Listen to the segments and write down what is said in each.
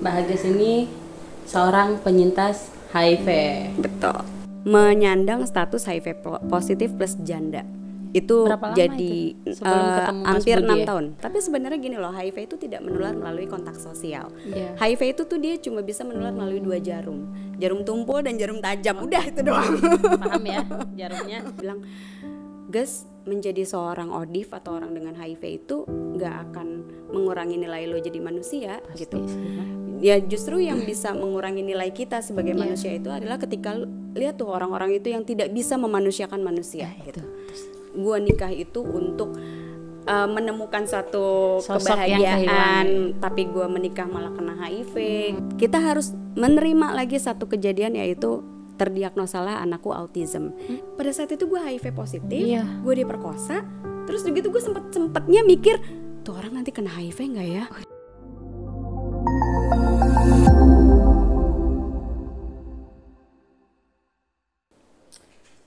Mbak Hages ini seorang penyintas HIV. Betul. Menyandang status HIV positif plus janda itu Berapa jadi itu? Uh, hampir enam ya? tahun. Tapi sebenarnya gini loh, HIV itu tidak menular melalui kontak sosial. Yeah. HIV itu tuh dia cuma bisa menular melalui dua jarum, jarum tumpul dan jarum tajam. Udah itu doang. Paham ya jarumnya? Bilang, ges menjadi seorang odif atau orang dengan HIV itu nggak akan mengurangi nilai lo jadi manusia Pasti. gitu. Ya justru yang bisa mengurangi nilai kita sebagai yeah. manusia itu adalah ketika lihat tuh orang-orang itu yang tidak bisa memanusiakan manusia yeah, gitu. Itu. nikah itu untuk uh, menemukan satu Sosok kebahagiaan tapi gue menikah malah kena HIV hmm. kita harus menerima lagi satu kejadian yaitu terdiagnosa lah anakku autism. Hmm? Pada saat itu gue HIV positif, yeah. gue diperkosa. Terus begitu gue sempet sempetnya mikir, tuh orang nanti kena HIV nggak ya?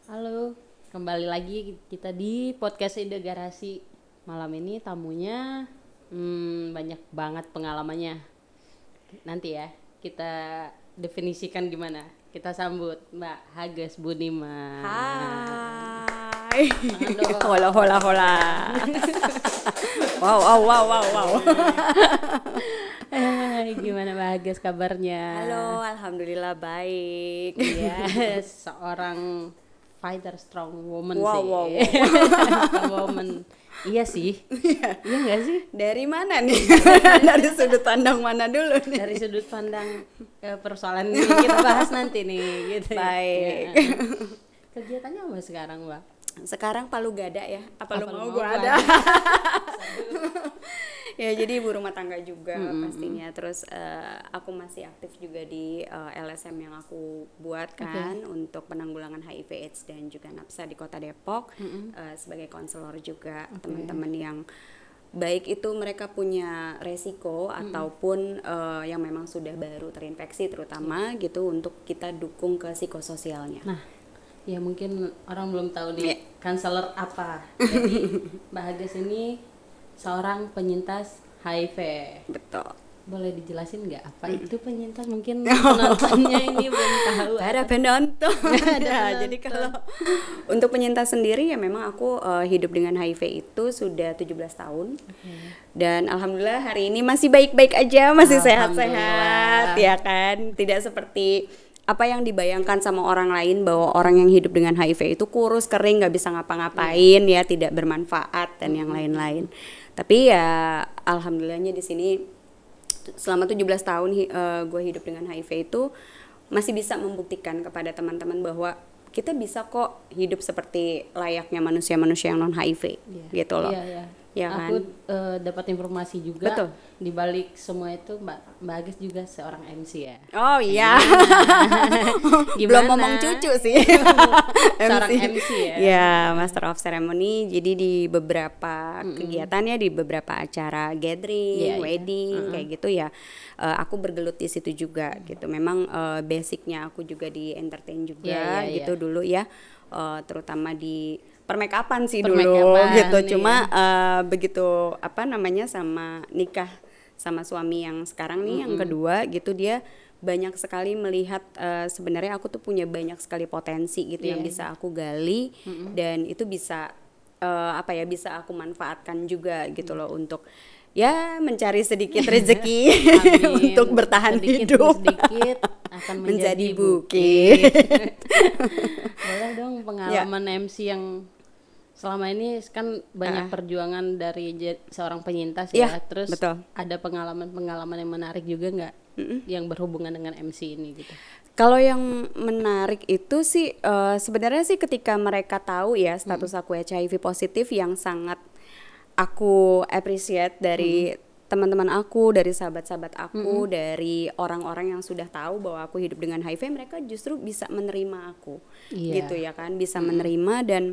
Halo, kembali lagi kita di podcast Ide Garasi. Malam ini tamunya hmm, banyak banget pengalamannya. Nanti ya kita definisikan gimana kita sambut Mbak Hages Budiman. Hai. Hola hola hola. wow wow wow wow wow. Hai, gimana Mbak Hages kabarnya? Halo, alhamdulillah baik. Iya, seorang fighter strong woman wow, sih. Wow, wow. woman Iya sih. iya. enggak iya sih? Dari mana nih? Dari sudut pandang mana dulu nih? Dari sudut pandang ya, persoalan ini kita bahas nanti nih gitu. Ya. Baik. Ya. Kegiatannya apa sekarang, Mbak? Sekarang Palu Gada ya. Apa, apa lu mau, mau gua ada. ya jadi ibu rumah tangga juga -hmm. pastinya terus uh, aku masih aktif juga di uh, eh, LSM yang aku buat kan okay. untuk penanggulangan HIV AIDS dan juga napsa di Kota Depok -hmm. uh, sebagai konselor juga okay. teman-teman yang baik itu mereka punya resiko -hmm. ataupun uh, yang memang sudah baru terinfeksi terutama -hmm. gitu untuk kita dukung ke psikososialnya. Nah, ya mungkin orang belum tahu nih yeah. kanselor apa. Jadi Mbak Hages ini seorang penyintas HIV. Betul. Boleh dijelasin nggak apa hmm. itu penyintas? Mungkin oh. penontonnya ini belum tahu. Ada penonton. Ada. Jadi kalau untuk penyintas sendiri ya memang aku uh, hidup dengan HIV itu sudah 17 tahun. Okay. Dan alhamdulillah hari ini masih baik-baik aja, masih sehat-sehat ya kan. Tidak seperti apa yang dibayangkan sama orang lain bahwa orang yang hidup dengan HIV itu kurus kering nggak bisa ngapa-ngapain iya. ya tidak bermanfaat dan yang lain-lain. Hmm tapi ya alhamdulillahnya di sini selama 17 tahun uh, eh, gue hidup dengan HIV itu masih bisa membuktikan kepada teman-teman bahwa kita bisa kok hidup seperti layaknya manusia-manusia yang non HIV yeah. gitu loh. Yeah, yeah ya aku e, dapat informasi juga Betul. di balik semua itu Mbak Mbak Agis juga seorang MC ya. Oh iya. Gimana? Belum ngomong cucu sih. seorang MC ya. Ya, Master of Ceremony. Jadi di beberapa mm -hmm. kegiatan di beberapa acara gathering, yeah, iya. wedding yeah. Uh -huh. kayak gitu ya. Uh, aku bergelut di situ juga gitu. Memang uh, basicnya aku juga di entertain juga yeah, yeah, iya. gitu yeah. dulu ya. Uh, terutama di permakeupan sih dulu gitu iya. cuma uh, begitu apa namanya sama nikah sama suami yang sekarang nih mm -hmm. yang kedua gitu dia banyak sekali melihat uh, sebenarnya aku tuh punya banyak sekali potensi gitu yeah. yang iya. bisa aku gali mm -hmm. dan itu bisa uh, apa ya bisa aku manfaatkan juga gitu mm -hmm. loh untuk ya mencari sedikit rezeki untuk bertahan sedikit hidup sedikit akan menjadi, menjadi bukit, bukit. boleh dong pengalaman ya. MC yang selama ini kan banyak uh, perjuangan dari seorang penyintas ya, ya terus betul. ada pengalaman-pengalaman yang menarik juga nggak mm -mm. yang berhubungan dengan MC ini gitu kalau yang menarik itu sih uh, sebenarnya sih ketika mereka tahu ya status mm -hmm. aku HIV positif yang sangat aku appreciate dari hmm teman-teman aku, dari sahabat-sahabat aku, -hmm. hmm. dari orang-orang yang sudah tahu bahwa aku hidup dengan HIV, mereka justru bisa menerima aku, yeah. gitu ya kan, bisa -hmm. menerima dan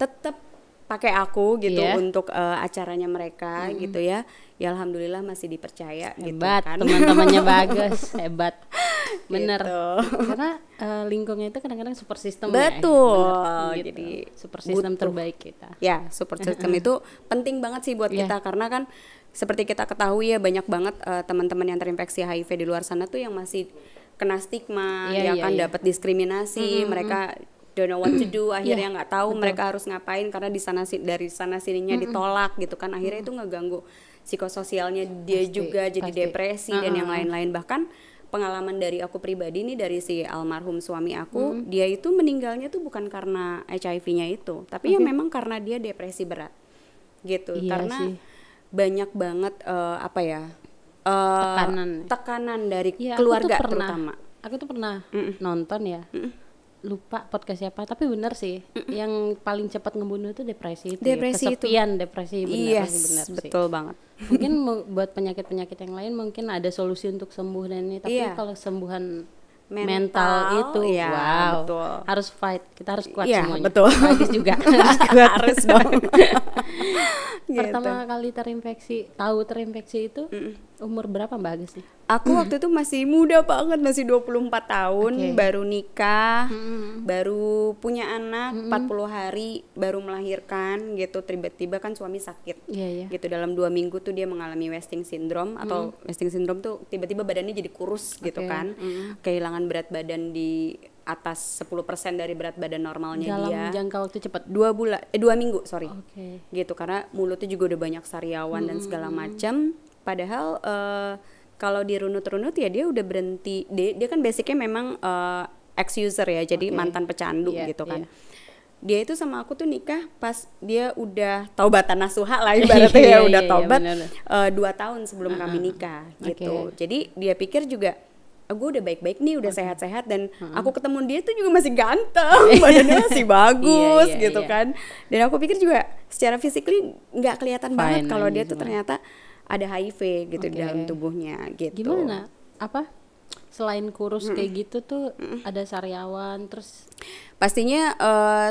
tetap pakai aku gitu yeah. untuk uh, acaranya mereka mm gitu ya. Ya alhamdulillah masih dipercaya gitu kan. hebat, gitu kan. teman-temannya bagus, hebat. Bener. Gitu. Karena uh, lingkungnya itu kadang-kadang super system ya. Betul. Ya, gitu. Jadi super system butuh. terbaik kita. Ya, super system itu penting banget sih buat yeah. kita karena kan seperti kita ketahui ya banyak banget uh, teman-teman yang terinfeksi HIV di luar sana tuh yang masih kena stigma, yeah, ya yeah, kan yeah. dapat diskriminasi, mm -hmm. mereka don't know what to do akhirnya iya, nggak yeah, tahu betul. mereka harus ngapain karena di sana dari sana sininya mm -hmm. ditolak gitu kan akhirnya mm -hmm. itu ngeganggu psikososialnya dia pasti, juga jadi depresi uh -huh. dan yang lain-lain bahkan pengalaman dari aku pribadi nih dari si almarhum suami aku mm -hmm. dia itu meninggalnya tuh bukan karena HIV-nya itu tapi okay. ya memang karena dia depresi berat gitu iya karena sih. banyak banget uh, apa ya uh, tekanan tekanan dari ya, keluarga pernah, terutama aku tuh pernah mm -mm. nonton ya mm -mm lupa podcast siapa tapi benar sih mm -mm. yang paling cepat ngebunuh itu depresi itu ya. depresi ya. kesepian itu. depresi benar yes, benar betul banget mungkin buat penyakit penyakit yang lain mungkin ada solusi untuk sembuh dan ini tapi yeah. kalau sembuhan mental, mental itu ya, wow betul. harus fight kita harus kuat yeah, semuanya betul Magis juga harus harus dong gitu. pertama kali terinfeksi tahu terinfeksi itu mm -mm Umur berapa Mbak Agus sih? Aku hmm. waktu itu masih muda banget, masih 24 tahun, okay. baru nikah, hmm. baru punya anak, hmm. 40 hari baru melahirkan gitu. Tiba-tiba kan suami sakit. Yeah, yeah. Gitu dalam dua minggu tuh dia mengalami wasting syndrome atau wasting syndrome tuh tiba-tiba badannya jadi kurus okay. gitu kan. Hmm. Kehilangan berat badan di atas 10% dari berat badan normalnya Dalam dia. Dalam jangka waktu cepat? Dua bulan, eh dua minggu sorry. Okay. Gitu karena mulutnya juga udah banyak sariawan -hmm. dan segala macam padahal uh, kalau dirunut-runut ya dia udah berhenti dia, dia kan basicnya memang uh, eh, ex user ya jadi okay. mantan pecandu yeah, gitu iya. kan yeah dia itu sama aku tuh nikah pas dia udah taubatan nasuha lah ibaratnya ya iya, udah iya, taubat iya, uh, dua tahun sebelum uh-huh. kami nikah gitu. Okay. Jadi dia pikir juga aku ah, udah baik-baik nih udah sehat-sehat okay. dan uh aku ketemu dia tuh juga masih ganteng, badannya masih bagus iya, gitu iya, gitu kan. Dan aku pikir juga secara fisik nggak kelihatan Fine, banget kalau dia gitu tuh kan. ternyata ada HIV gitu okay. di dalam tubuhnya gitu. Gimana? Apa? Selain kurus mm kayak gitu tuh mm ada sariawan terus pastinya uh,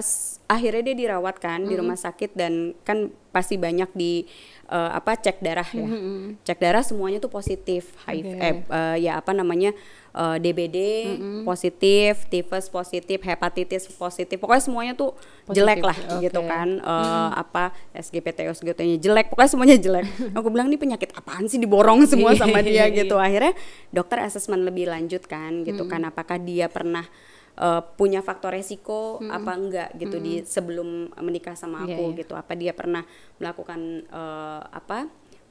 akhirnya dia dirawat kan -hmm. di rumah sakit dan kan pasti banyak di uh, apa cek darah ya. -hmm. Cek darah semuanya tuh positif HIV okay. eh, uh, ya apa namanya uh, eh, DBD mm -hmm. positif, tifus positif, hepatitis positif. Pokoknya semuanya tuh positif. jelek lah okay. gitu kan. Uh, mm -hmm. apa SGPT SGT-nya jelek, pokoknya semuanya jelek. Aku bilang ini penyakit apaan sih diborong semua iya, sama iya, dia iya, gitu. Akhirnya dokter asesmen lebih lanjut kan gitu mm -hmm. kan apakah dia pernah uh, punya faktor resiko hmm. apa enggak gitu hmm. di sebelum menikah sama aku yeah, yeah. gitu apa dia pernah melakukan uh, apa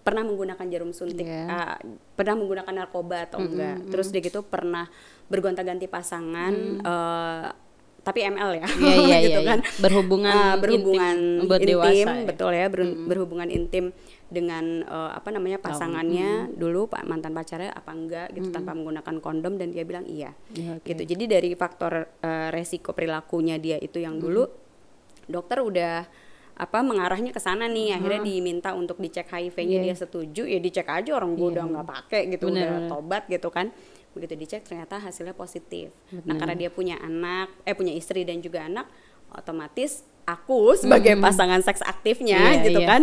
pernah menggunakan jarum suntik, yeah. Iya. uh, pernah menggunakan narkoba atau mm -hmm, enggak. Terus dia gitu pernah bergonta-ganti pasangan mm. uh, tapi ML ya, yeah, iya, yeah, gitu yeah, kan. Yeah. Berhubungan uh, berhubungan intim, buat intim dewasa, ya. betul ya, ber mm. berhubungan intim dengan uh, apa namanya pasangannya mm-hmm. dulu Pak mantan pacarnya apa enggak gitu mm. tanpa menggunakan kondom dan dia bilang iya. Yeah, okay. Gitu. Jadi dari faktor uh, resiko perilakunya dia itu yang dulu dokter udah apa mengarahnya ke sana nih hmm. akhirnya mm-hmm. diminta untuk dicek HIV-nya yeah. dia setuju ya dicek aja orang gue yeah. udah nggak pakai gitu Bener. udah tobat gitu kan begitu dicek ternyata hasilnya positif nah, Bener. nah karena dia punya anak eh punya istri dan juga anak otomatis aku sebagai hmm. pasangan seks aktifnya yeah, gitu yeah. kan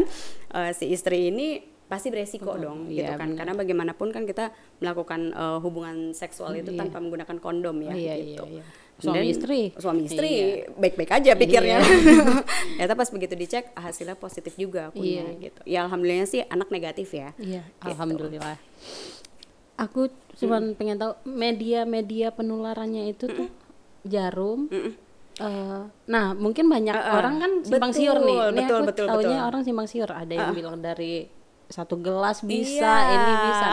uh, si istri ini pasti beresiko oh, dong iya, gitu kan bener. karena bagaimanapun kan kita melakukan uh, hubungan seksual mm-hmm. itu iya. tanpa menggunakan kondom ya iya, iya gitu. Iya, iya suami dan istri suami istri iya. baik-baik aja iya. pikirnya iya. ternyata pas begitu dicek hasilnya positif juga aku iya. gitu ya alhamdulillah sih anak negatif ya iya gitu. alhamdulillah aku cuma hmm. pengen tahu media-media penularannya itu tuh jarum hmm. Uh, nah mungkin banyak uh, uh, orang kan simpang betul, siur nih, nih betul, aku betul, taunya betul. orang simpang siur ada yang uh, bilang dari satu gelas bisa iya. ini bisa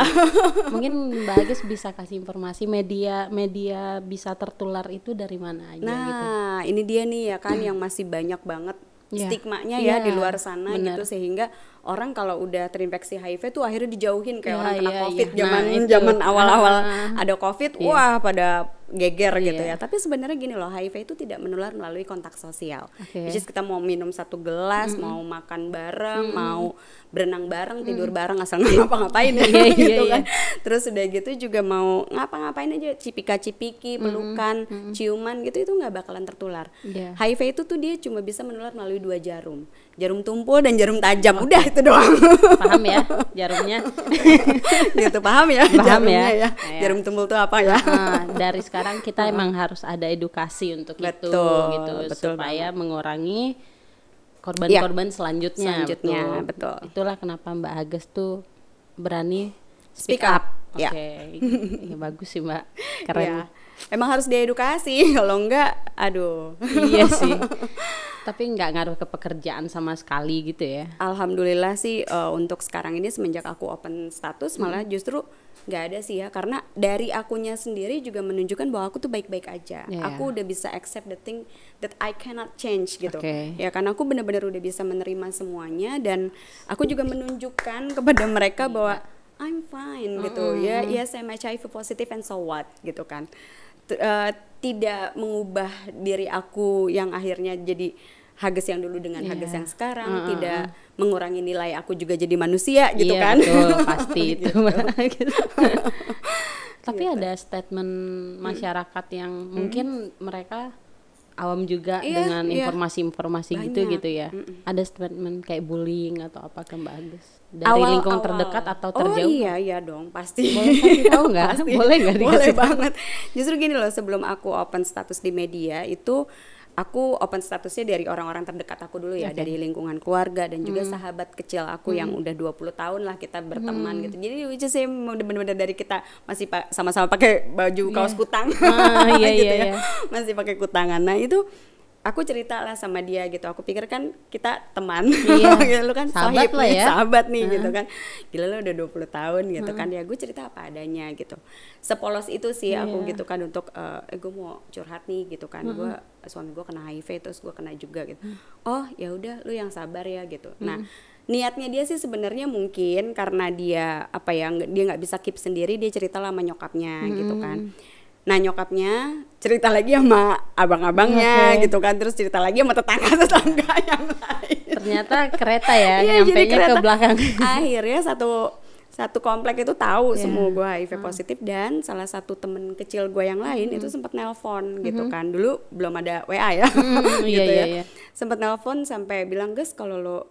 mungkin Mbak Agis bisa kasih informasi media media bisa tertular itu dari mana aja gitu. nah gitu. ini dia nih ya kan hmm. yang masih banyak banget yeah. stigmanya yeah. ya iya, di luar sana Bener. gitu sehingga orang kalau udah terinfeksi HIV tuh akhirnya dijauhin kayak yeah, orang kena yeah, COVID zaman iya. zaman nah, zaman ah, awal-awal ah, ah, ada COVID, yeah. wah pada geger yeah. gitu ya. Tapi sebenarnya gini loh, HIV itu tidak menular melalui kontak sosial. Okay. Jadi kita mau minum satu gelas, mm mau makan bareng, mm mau berenang bareng, mm tidur bareng asal nggak ngapa-ngapain ya yeah, gitu yeah, kan. Terus udah gitu juga mau ngapa-ngapain aja cipika-cipiki, pelukan, mm ciuman gitu itu nggak bakalan tertular. Yeah. HIV itu tuh dia cuma bisa menular melalui dua jarum jarum tumpul dan jarum tajam okay. udah itu doang paham ya jarumnya gitu paham ya paham ya? jarumnya ya, ya. jarum tumpul itu apa ya nah, dari sekarang kita emang harus ada edukasi untuk betul, itu gitu betul supaya banget. mengurangi korban-korban ya. selanjutnya selanjutnya betul. betul itulah kenapa Mbak Agus tuh berani speak, speak up, up. Iya. oke okay. ya, iya, bagus sih Mbak iya. keren ya emang harus diedukasi kalau enggak aduh iya sih tapi nggak ngaruh ke pekerjaan sama sekali gitu ya alhamdulillah sih uh, untuk sekarang ini semenjak aku open status hmm. malah justru nggak ada sih ya karena dari akunya sendiri juga menunjukkan bahwa aku tuh baik-baik aja yeah. aku udah bisa accept the thing that I cannot change gitu okay. ya karena aku benar-benar udah bisa menerima semuanya dan aku juga menunjukkan kepada mereka iya. bahwa I'm fine mm -hmm. gitu ya yeah, yes I'm HIV positive and so what gitu kan uh, tidak mengubah diri aku yang akhirnya jadi hages yang dulu dengan yeah. hages yang sekarang mm -hmm. tidak mengurangi nilai aku juga jadi manusia gitu yeah, kan betul, pasti itu gitu. gitu. tapi gitu. ada statement hmm. masyarakat hmm. yang mungkin hmm. mereka awam juga yeah, dengan iya. informasi-informasi yeah. gitu gitu ya mm -mm. ada statement kayak bullying atau apa ke mbak Agus dari awal, lingkungan awal. terdekat atau oh, terjauh? Oh iya iya dong pasti. Boleh kasih tahu nggak? boleh nggak dikasih? Boleh banget. Justru gini loh sebelum aku open status di media itu aku open statusnya dari orang-orang terdekat aku dulu ya okay. dari lingkungan keluarga dan juga hmm. sahabat kecil aku hmm. yang udah 20 tahun lah kita berteman hmm. gitu. Jadi lucu sih bener-bener dari kita masih sama-sama pakai baju yeah. kaos iya. kutang. Ah, iya, gitu iya, ya. Iya. Masih pakai kutangan. Nah, itu aku cerita lah sama dia gitu aku pikir kan kita teman iya. Gitu, lu kan sahabat sahib lah ya. sahabat nih uh gitu kan gila lu udah 20 tahun gitu uh kan ya gue cerita apa adanya gitu sepolos itu sih yeah. aku iya. gitu kan untuk uh, eh, eh gue mau curhat nih gitu kan uh gue suami gue kena HIV terus gue kena juga gitu uh oh ya udah lu yang sabar ya gitu uh nah niatnya dia sih sebenarnya mungkin karena dia apa ya dia nggak bisa keep sendiri dia cerita lah sama nyokapnya uh gitu kan nah nyokapnya cerita lagi sama abang-abangnya okay. gitu kan terus cerita lagi sama tetangga-tetangga yang lain ternyata kereta ya iya, nyampe ke belakang akhirnya satu satu komplek itu tahu yeah. semua gue HIV hmm. positif dan salah satu temen kecil gue yang lain hmm. itu sempat nelpon gitu hmm. gitu kan dulu belum ada WA ya hmm, hmm gitu iya, iya, ya iya. sempat nelpon sampai bilang guys kalau lo uh,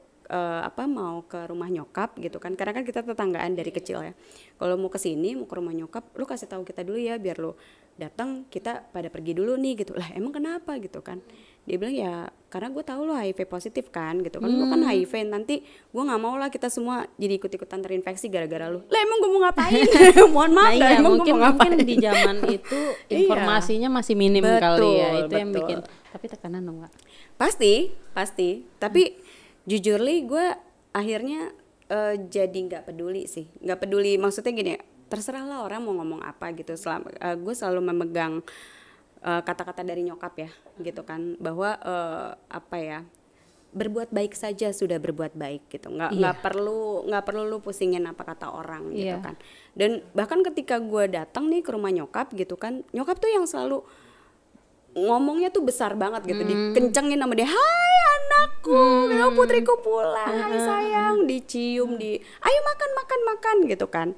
apa mau ke rumah nyokap gitu kan karena kan kita tetanggaan dari kecil ya kalau mau kesini mau ke rumah nyokap lo kasih tahu kita dulu ya biar lo datang kita pada pergi dulu nih gitu lah emang kenapa gitu kan dia bilang ya karena gue tahu lo HIV positif kan gitu kan, kan hmm. lo kan HIV nanti gue nggak mau lah kita semua jadi ikut ikutan terinfeksi gara-gara lo lah emang gue mau ngapain nah, mohon maaf nah, emang mungkin, gue mau ngapain mungkin di zaman itu iya. informasinya masih minim betul, kali ya itu betul. yang bikin tapi tekanan dong nggak pasti pasti tapi hmm. jujur li gue akhirnya uh, jadi nggak peduli sih nggak peduli maksudnya gini terserahlah orang mau ngomong apa gitu selama uh, eh, gue selalu memegang eh, kata-kata uh, dari nyokap ya gitu kan bahwa uh, apa ya berbuat baik saja sudah berbuat baik gitu nggak yeah. perlu nggak perlu lu pusingin apa kata orang gitu yeah. kan dan bahkan ketika gue datang nih ke rumah nyokap gitu kan nyokap tuh yang selalu ngomongnya tuh besar banget gitu mm. dikencengin sama dia hai anakku mm. oh, putriku pulang hai hmm. sayang dicium di ayo makan makan makan gitu kan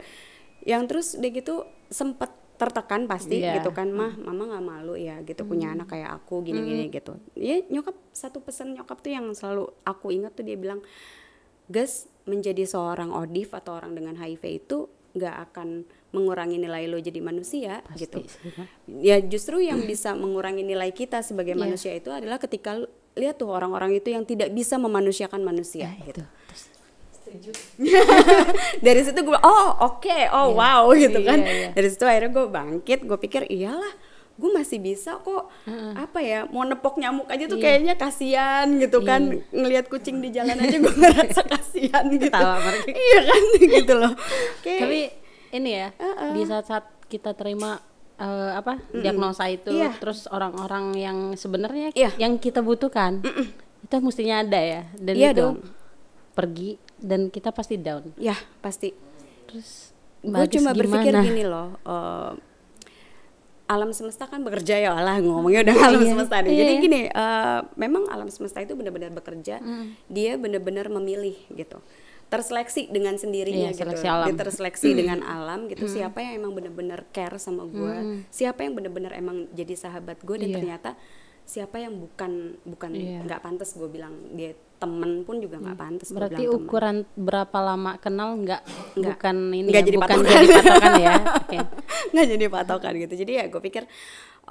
yang terus dia gitu sempet tertekan pasti yeah. gitu kan mah mama nggak malu ya gitu hmm. punya anak kayak aku gini hmm. gini gitu ya nyokap satu pesan nyokap tuh yang selalu aku ingat tuh dia bilang guys menjadi seorang odif atau orang dengan HIV itu nggak akan mengurangi nilai lo jadi manusia Pasti, gitu ya justru yang bisa mengurangi nilai kita sebagai yeah. manusia itu adalah ketika lihat tuh orang-orang itu yang tidak bisa memanusiakan manusia yeah, gitu itu setuju dari situ gue oh oke okay, oh yeah. wow gitu iya, kan yeah, yeah. dari situ akhirnya gue bangkit gue pikir iyalah gue masih bisa kok uh apa ya mau nepok nyamuk aja tuh yeah. kayaknya kasihan gitu iya. kan ngelihat kucing di jalan aja gue ngerasa kasihan gitu iya kan gitu loh okay. tapi ini ya uh-uh. di saat saat kita terima uh, apa mm diagnosa itu yeah. terus orang-orang yang sebenarnya yeah. yang kita butuhkan mm -mm. itu mestinya ada ya dan yeah itu dong. pergi dan kita pasti down ya pasti terus gue cuma gimana? berpikir gini loh uh, alam semesta kan bekerja ya Allah ngomongnya udah alam iya, semesta nih. Jadi iya. gini, uh, memang alam semesta itu benar-benar bekerja. Mm. Dia benar-benar memilih gitu. Terseleksi dengan sendirinya iya, gitu. Alam. terseleksi dengan alam gitu. Mm. Siapa yang emang benar-benar care sama gue? Mm. Siapa yang benar-benar emang jadi sahabat gue dan yeah. ternyata siapa yang bukan bukan iya. nggak yeah. pantas gue bilang dia temen pun juga nggak hmm. pantas berarti ukuran temen. berapa lama kenal nggak bukan ini nggak ya, jadi jadi patokan ya nggak okay. jadi patokan gitu jadi ya gue pikir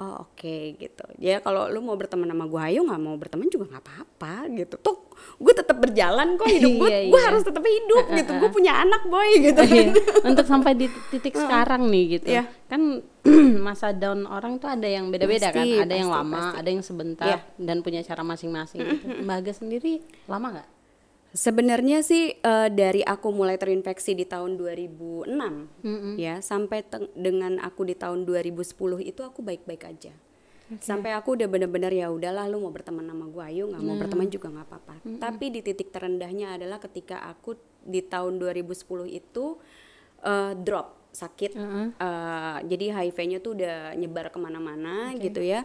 oh oke okay, gitu ya kalau lu mau berteman sama gue ayo nggak mau berteman juga nggak apa-apa gitu tuh gue tetap berjalan kok hidup gue iya, gue iya. harus tetap hidup uh, uh, gitu gue punya anak boy oh, gitu uh, iya. untuk sampai di titik sekarang nih gitu yeah. kan masa down orang tuh ada yang beda-beda kan ada pasti, yang lama pasti. ada yang sebentar yeah. dan punya cara masing-masing gitu. mbak Aga sendiri lama nggak Sebenarnya sih uh, dari aku mulai terinfeksi di tahun 2006 mm -hmm. ya sampai dengan aku di tahun 2010 itu aku baik-baik aja. Okay. Sampai aku udah benar-benar ya udahlah lu mau berteman sama gue ayo nggak mm. mau nah. berteman juga nggak apa-apa. Mm -hmm. Tapi di titik terendahnya adalah ketika aku di tahun 2010 itu uh, drop sakit. Mm -hmm. uh, jadi HIV-nya tuh udah nyebar kemana-mana okay. gitu ya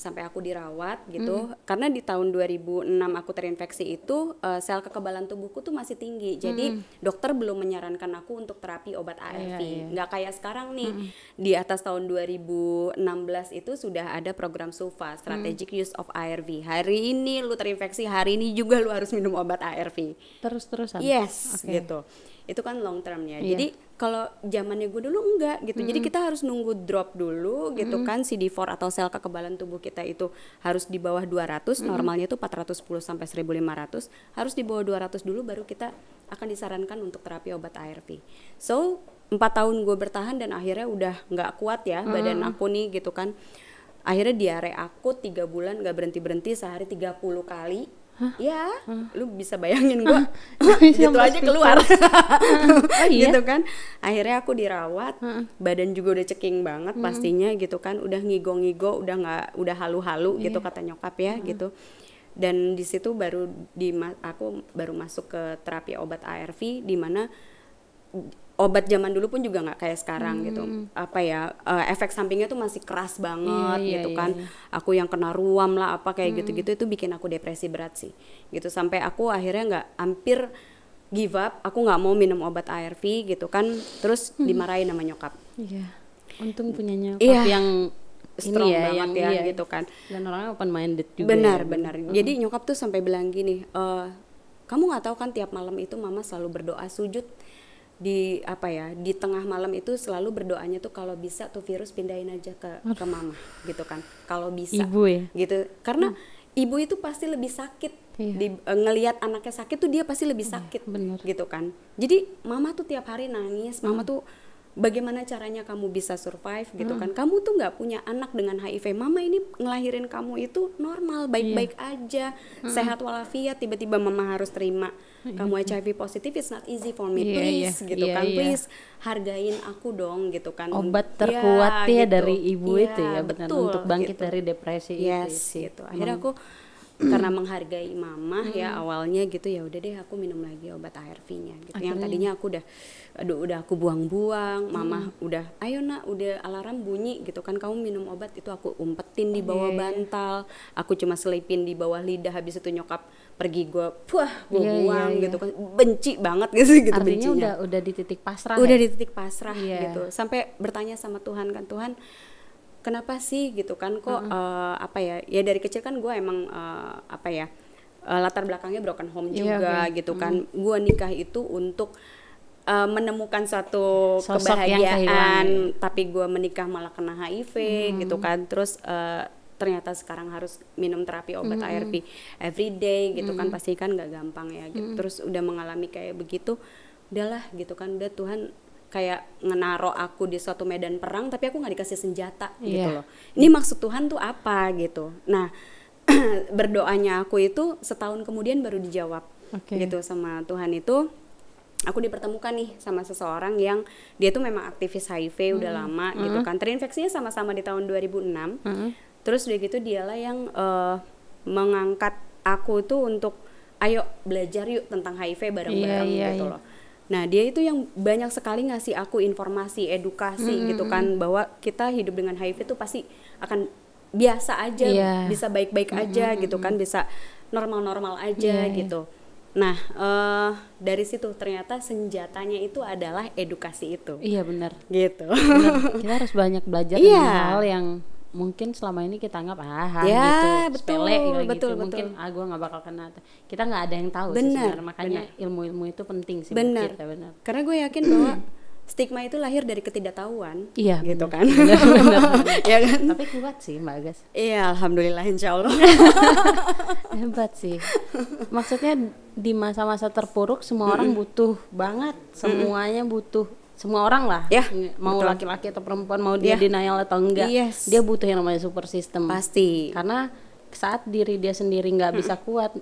sampai aku dirawat gitu mm. karena di tahun 2006 aku terinfeksi itu uh, sel kekebalan tubuhku tuh masih tinggi jadi mm. dokter belum menyarankan aku untuk terapi obat ARV iya, yeah, yeah. nggak kayak sekarang nih mm. di atas tahun 2016 itu sudah ada program SUFA strategic mm. use of ARV hari ini lu terinfeksi hari ini juga lu harus minum obat ARV terus terusan yes okay. gitu itu kan long termnya yeah. jadi kalau zamannya gue dulu enggak gitu. -hmm. Jadi kita harus nunggu drop dulu gitu mm -hmm. kan CD4 atau sel kekebalan tubuh kita itu harus di bawah 200, mm -hmm. normalnya itu 410 sampai 1500, harus di bawah 200 dulu baru kita akan disarankan untuk terapi obat ARV. So, empat tahun gue bertahan dan akhirnya udah nggak kuat ya hmm. badan aku nih gitu kan akhirnya diare aku tiga bulan nggak berhenti berhenti sehari 30 kali Hah? Ya, hmm. lu bisa bayangin gue gitu aja keluar, oh, iya? gitu kan. Akhirnya aku dirawat, hmm. badan juga udah ceking banget hmm. pastinya gitu kan, udah ngigo-ngigo, udah nggak, udah halu-halu yeah. gitu iya. kata nyokap ya hmm. gitu. Dan di situ baru di aku baru masuk ke terapi obat ARV, di mana obat zaman dulu pun juga nggak kayak sekarang hmm. gitu apa ya uh, efek sampingnya tuh masih keras banget iya, iya, gitu iya, kan iya. aku yang kena ruam lah apa kayak gitu gitu-gitu itu bikin aku depresi berat sih gitu sampai aku akhirnya nggak hampir give up aku nggak mau minum obat ARV gitu kan terus hmm. dimarahin sama nyokap iya untung punya nyokap iya. yang strong ya, banget yang, ya iya. gitu kan dan orangnya open minded juga benar ya. Gitu. benar hmm. jadi nyokap tuh sampai bilang gini e, kamu nggak tahu kan tiap malam itu mama selalu berdoa sujud di apa ya di tengah malam itu selalu berdoanya tuh kalau bisa tuh virus pindahin aja ke ke mama gitu kan kalau bisa ibu ya gitu karena hmm. ibu itu pasti lebih sakit iya. di e, ngelihat anaknya sakit tuh dia pasti lebih iya, sakit iya, bener. gitu kan jadi mama tuh tiap hari nangis mama hmm. tuh bagaimana caranya kamu bisa survive gitu hmm. kan kamu tuh nggak punya anak dengan HIV mama ini ngelahirin kamu itu normal baik-baik yeah. aja hmm. sehat walafiat tiba-tiba mama harus terima iya. kamu HIV positif it's not easy for me yeah, please yeah. gitu yeah, kan yeah. please hargain aku dong gitu kan obat iya, terkuat ya, ya gitu. dari ibu yeah, itu ya iya, benar betul, untuk bangkit gitu. dari depresi yes, itu sih gitu. akhirnya hmm. aku karena menghargai mama hmm. ya awalnya gitu ya udah deh aku minum lagi obat ARV-nya gitu. Akhirnya. Yang tadinya aku udah aduh udah aku buang-buang, mama udah ayo Nak udah alarm bunyi gitu kan kamu minum obat itu aku umpetin di bawah bantal, aku cuma selipin di bawah lidah habis itu nyokap pergi gue wah gua yeah, iya, iya, buang yeah, gitu yeah. kan. Benci banget gitu gitu bencinya. udah udah di titik pasrah. Udah ya? di titik pasrah yeah. gitu. Sampai bertanya sama Tuhan kan Tuhan kenapa sih gitu kan kok mm-hmm. uh, apa ya ya dari kecil kan gue emang uh, apa ya uh, latar belakangnya broken home iya, juga yeah, okay. gitu kan mm-hmm. gue nikah itu untuk uh, menemukan suatu Sosok kebahagiaan tapi gue menikah malah kena HIV hmm gitu kan terus uh, ternyata sekarang harus minum terapi obat mm-hmm. ARV every day gitu hmm kan pasti kan nggak gampang ya gitu hmm terus udah mengalami kayak begitu udahlah gitu kan udah Tuhan kayak ngenaro aku di suatu medan perang tapi aku nggak dikasih senjata yeah. gitu loh ini maksud Tuhan tuh apa gitu nah berdoanya aku itu setahun kemudian baru dijawab okay. gitu sama Tuhan itu aku dipertemukan nih sama seseorang yang dia tuh memang aktivis HIV hmm. udah lama hmm. gitu kan terinfeksinya sama-sama di tahun 2006 hmm. terus udah gitu dialah yang uh, mengangkat aku tuh untuk ayo belajar yuk tentang HIV bareng-bareng yeah, yeah, gitu yeah. loh Nah, dia itu yang banyak sekali ngasih aku informasi, edukasi mm -hmm. gitu kan bahwa kita hidup dengan HIV itu pasti akan biasa aja, yeah. bisa baik-baik aja mm -hmm. gitu kan, bisa normal-normal aja yeah, iya. gitu. Nah, uh, dari situ ternyata senjatanya itu adalah edukasi itu. Iya benar. Gitu. Bener. Kita harus banyak belajar yeah. hal yang mungkin selama ini kita anggap ah ya, gitu betul, sepele betul, gitu, gitu betul, mungkin betul. ah gue nggak bakal kena kita nggak ada yang tahu benar makanya ilmu-ilmu itu penting sih benar karena gue yakin bahwa stigma itu lahir dari ketidaktahuan iya gitu kan iya kan tapi kuat sih mbak Agus iya alhamdulillah insya Allah hebat sih maksudnya di masa-masa terpuruk semua orang butuh banget semuanya butuh semua orang lah ya mau laki-laki atau perempuan mau dia ya. denial atau enggak yes. dia butuh yang namanya super system pasti karena saat diri dia sendiri nggak bisa kuat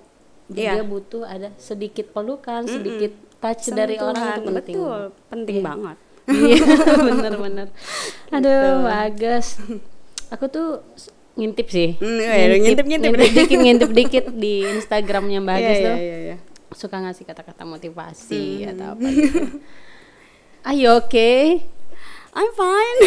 iya. dia butuh ada sedikit pelukan sedikit touch Sentuhan. dari orang itu penting betul penting ya. banget iya bener-bener aduh gitu. bagus. aku tuh ngintip sih mm, iya, ngintip ngintip, ngintip, ngintip dikit ngintip dikit di Instagramnya Mbak Agus yeah, tuh yeah, yeah, yeah. suka ngasih kata-kata motivasi mm. atau apa gitu Are you okay? I'm fine.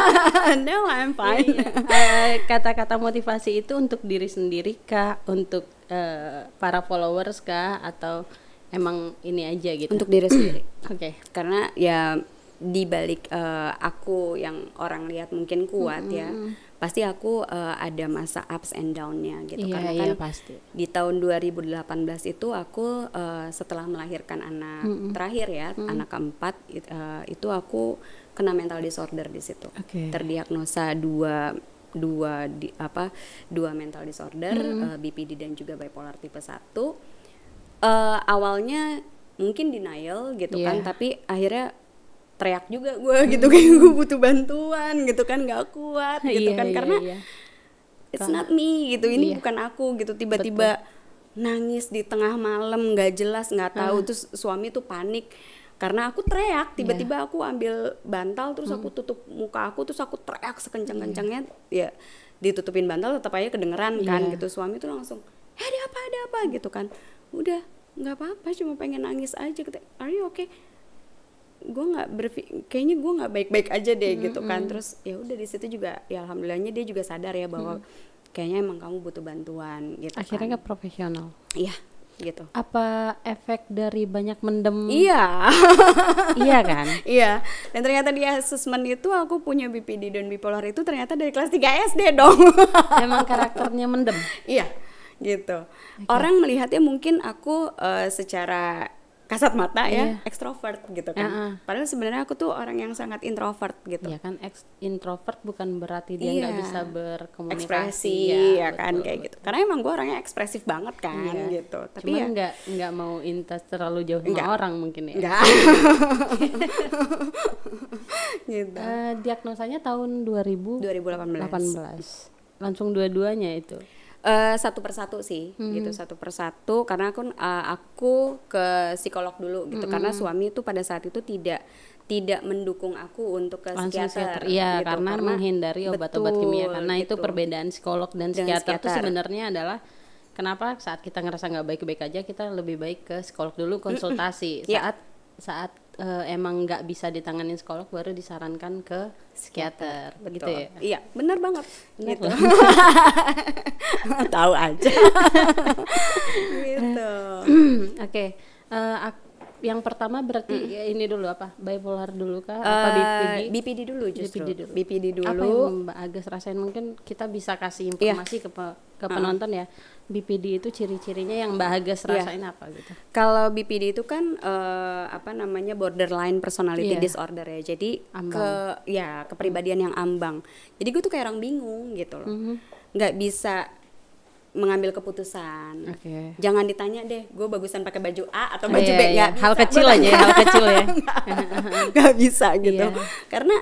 no, I'm fine. Iya. Eh, kata-kata motivasi itu untuk diri sendiri kah? Untuk uh, para followers kah? Atau emang ini aja gitu? Untuk diri sendiri. Oke. Okay. Karena ya di balik uh, aku yang orang lihat mungkin kuat mm -hmm. ya mm-hmm pasti aku uh, ada masa ups and downnya gitu yeah, karena iya, kan pasti. di tahun 2018 itu aku uh, setelah melahirkan anak mm -hmm. terakhir ya mm -hmm. anak keempat uh, itu aku kena mental disorder di situ okay. terdiagnosa dua dua di, apa dua mental disorder mm -hmm. uh, BPD dan juga bipolar tipe satu uh, awalnya mungkin denial gitu yeah. kan iya. tapi akhirnya teriak juga gue hmm. gitu kayak gue hmm. butuh bantuan gitu kan nggak kuat iya, gitu iya, kan iya, karena iya. it's not me gitu ini iya. bukan aku gitu tiba-tiba nangis di tengah malam nggak jelas nggak tahu hmm. terus suami tuh panik karena aku teriak iya. tiba-tiba aku ambil bantal terus hmm. aku tutup muka aku terus aku teriak sekencang-kencangnya yeah. ya ditutupin bantal tetap aja kedengeran yeah. kan iya. gitu suami tuh langsung eh, ada apa ada apa gitu kan udah nggak apa-apa cuma pengen nangis aja are you okay gue nggak berfi kayaknya gue nggak baik-baik aja deh mm -hmm. gitu kan terus ya udah di situ juga ya alhamdulillahnya dia juga sadar ya bahwa mm. kayaknya emang kamu butuh bantuan gitu akhirnya kan. profesional iya gitu apa efek dari banyak mendem iya iya kan iya dan ternyata di asesmen itu aku punya BPD dan bipolar itu ternyata dari kelas 3 SD dong emang karakternya mendem iya gitu okay. orang melihatnya mungkin aku uh, secara kasat mata ya, yeah. ekstrovert gitu kan. Uh -uh. Padahal sebenarnya aku tuh orang yang sangat introvert gitu. Iya kan, Ex introvert bukan berarti dia iya. nggak yeah. bisa berkomunikasi Ekspresi, ya, ya betul, kan kayak gitu. Karena emang gue orangnya ekspresif banget kan yeah. gitu. Tapi Cuman ya nggak nggak mau intas terlalu jauh sama enggak. orang mungkin ya. Enggak. gitu. Uh, diagnosanya tahun 2000 2018. 18. Langsung dua-duanya itu Eh, satu persatu sih hmm. gitu satu persatu karena aku uh, aku ke psikolog dulu gitu hmm. karena suami itu pada saat itu tidak tidak mendukung aku untuk ke Langsung psikiater. Iya, gitu, karena, karena menghindari obat-obat kimia. Karena gitu. itu perbedaan psikolog dan, dan psikiater itu sebenarnya adalah kenapa saat kita ngerasa nggak baik-baik aja kita lebih baik ke psikolog dulu konsultasi. Mm Saat yeah. saat uh, emang nggak bisa ditanganin psikolog baru disarankan ke psikiater begitu ya iya benar banget gitu tahu aja gitu oke okay. uh, eh, yang pertama berarti hmm. ya ini dulu apa bipolar dulu kah uh, apa eh, BPD BPD dulu justru BPD dulu, BPD dulu. apa yang Mbak Agus rasain mungkin kita bisa kasih informasi yeah. ke pe ke mm. penonton ya BPD itu ciri-cirinya yang Mbak Hagas iya. rasain yeah. apa gitu? Kalau BPD itu kan uh, apa namanya borderline personality yeah. disorder ya. Jadi ambang. ke ya kepribadian yang ambang. Jadi gue tuh kayak orang bingung gitu loh. Mm-hmm. bisa mengambil keputusan. Okay. Jangan ditanya deh, gue bagusan pakai baju A atau iya, baju ah, B iya, iya. Hal kecil aja, hal kecil ya. Gak bisa gitu. Yeah. Karena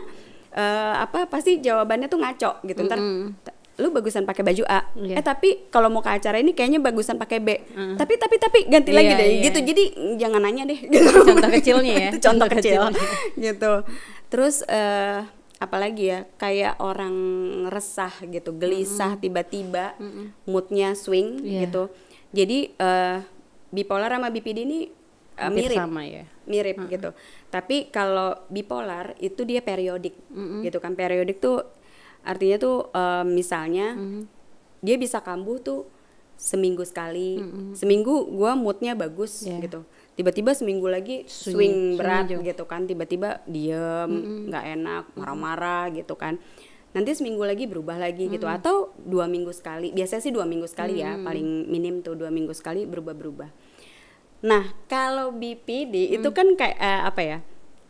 uh, apa pasti jawabannya tuh ngaco gitu. Mm -hmm. Ntar mhm lu bagusan pakai baju A yeah. eh tapi kalau mau ke acara ini kayaknya bagusan pakai B uh. tapi tapi tapi ganti yeah, lagi deh yeah. gitu jadi jangan nanya deh gitu. contoh kecilnya ya contoh, kecil gitu terus uh, eh, apalagi ya kayak orang resah gitu gelisah tiba-tiba mm-hmm. moodnya swing yeah. gitu jadi uh, bipolar sama BPD ini uh, mirip sama ya mirip uh -huh. gitu tapi kalau bipolar itu dia periodik mm-hmm. gitu kan periodik tuh Artinya tuh um, misalnya mm-hmm. dia bisa kambuh tuh seminggu sekali. Mm-hmm. Seminggu gue moodnya bagus yeah. gitu. Tiba-tiba seminggu lagi swing, swing berat swing gitu kan. Tiba-tiba diem, mm-hmm. nggak mm-hmm. enak, marah-marah gitu kan. Nanti seminggu lagi berubah lagi gitu. mm-hmm. gitu atau dua minggu sekali. Biasanya sih dua minggu sekali ya, mm-hmm. ya, paling minim tuh dua minggu sekali berubah-berubah. Nah kalau BPD mm-hmm. itu mm. kan kayak uh, apa ya?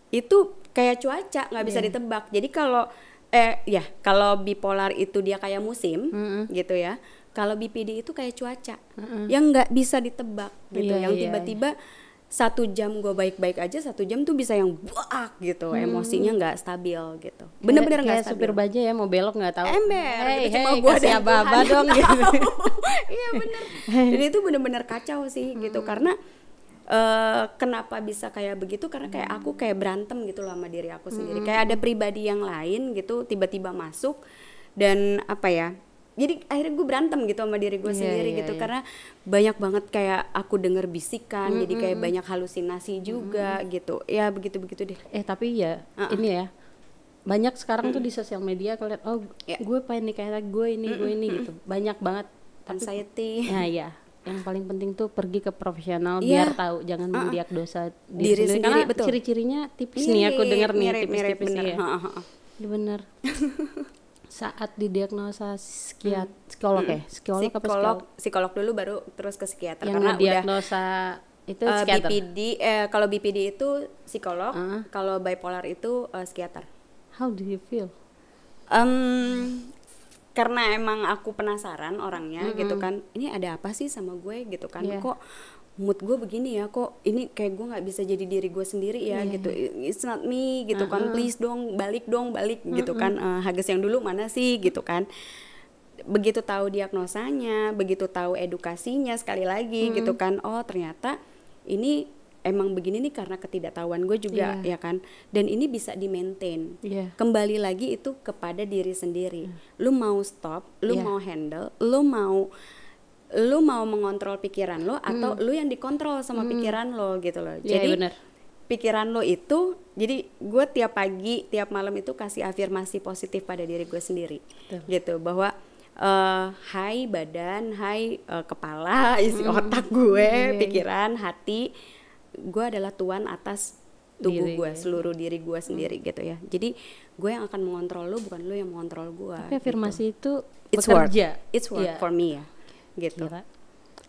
Itu kayak cuaca nggak bisa yeah. ditebak. Jadi kalau eh ya kalau bipolar itu dia kayak musim mm -hmm. gitu ya kalau BPD itu kayak cuaca mm -hmm. yang nggak bisa ditebak gitu yeah, yang iya, tiba-tiba yeah. satu jam gue baik-baik aja satu jam tuh bisa yang buak gitu mm. emosinya nggak stabil gitu bener-bener nggak -bener stabil supir baja ya mau belok nggak tahu ember hey, gitu, hey, cuma gue siapa apa dong gitu iya bener jadi itu bener-bener kacau sih gitu. hmm. gitu karena Eh, kenapa bisa kayak begitu karena kayak aku kayak berantem gitu loh sama diri aku sendiri. -hmm. Kayak ada pribadi yang lain gitu tiba-tiba masuk dan apa ya? Jadi akhirnya gue berantem gitu sama diri gue yeah, sendiri yeah, gitu yeah. karena banyak banget kayak aku denger bisikan, mm -hmm. jadi kayak banyak halusinasi juga mm -hmm. gitu. Ya begitu-begitu deh. Eh tapi ya uh -uh. ini ya banyak sekarang mm -hmm. tuh di sosial media kalau oh yeah. gue panik kayak gue ini mm -hmm. gue ini gitu banyak banget anxiety. Nah, ya, yang paling penting tuh pergi ke profesional yeah. biar tahu jangan uh -uh. mendiagnosa diri, diri sendiri, sendiri karena ciri-cirinya tipis mirip, nih aku dengar nih tipis-tipis nih ya. Bener. Saat didiagnosa psikiat hmm. psikolog ya? hmm. ya, psikolog, psikolog psikolog? Psikolog dulu baru terus ke psikiater yang karena diagnosa itu uh, eh, BPD eh, kalau BPD itu psikolog, uh. kalau bipolar itu uh, psikiater. How do you feel? Um, karena emang aku penasaran orangnya mm -hmm. gitu kan ini ada apa sih sama gue gitu kan yeah. kok mood gue begini ya kok ini kayak gue nggak bisa jadi diri gue sendiri ya yeah. gitu iya. it's not me gitu uh -huh. kan please dong balik dong balik mm -hmm. gitu kan uh, hages yang dulu mana sih gitu kan begitu tahu diagnosanya begitu tahu edukasinya sekali lagi mm -hmm. gitu kan oh ternyata ini emang begini nih karena ketidaktahuan gue juga yeah. ya kan dan ini bisa di maintain yeah. kembali lagi itu kepada diri sendiri hmm. lu mau stop lu yeah. mau handle lu mau lu mau mengontrol pikiran lo atau mm. lu yang dikontrol sama mm. pikiran lo gitu loh yeah, iya, jadi bener. pikiran lo itu jadi gue tiap pagi tiap malam itu kasih afirmasi positif pada diri gue sendiri Betul. gitu bahwa uh, hai badan, hai uh, kepala, isi hmm. otak gue, iya, iya, pikiran, hati, gue adalah tuan atas tubuh gue seluruh diri gue hmm. sendiri hmm. gitu ya jadi gue yang akan mengontrol lu bukan lu yang mengontrol gue tapi afirmasi gitu. itu it's work. it's work yeah. for me ya gitu Kira.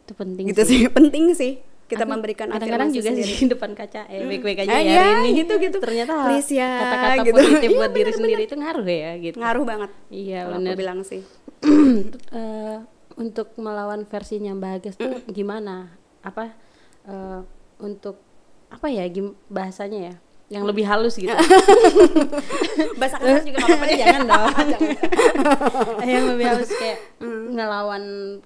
itu penting gitu sih, sih. penting sih kita Aku memberikan kadang-kadang juga sendiri. sih depan kaca eh hmm. baik-baik aja ah, ya iya, hari ini gitu gitu ternyata please ya kata-kata gitu. positif iya, buat bener, diri bener. sendiri itu ngaruh ya gitu ngaruh banget iya benar bilang sih uh, untuk melawan versinya Mbak Agus tuh hmm. gimana apa uh, untuk apa ya gim bahasanya ya yang lebih halus gitu bahasa kasar juga apa-apa jangan dong jangan. yang lebih halus kayak mm. ngelawan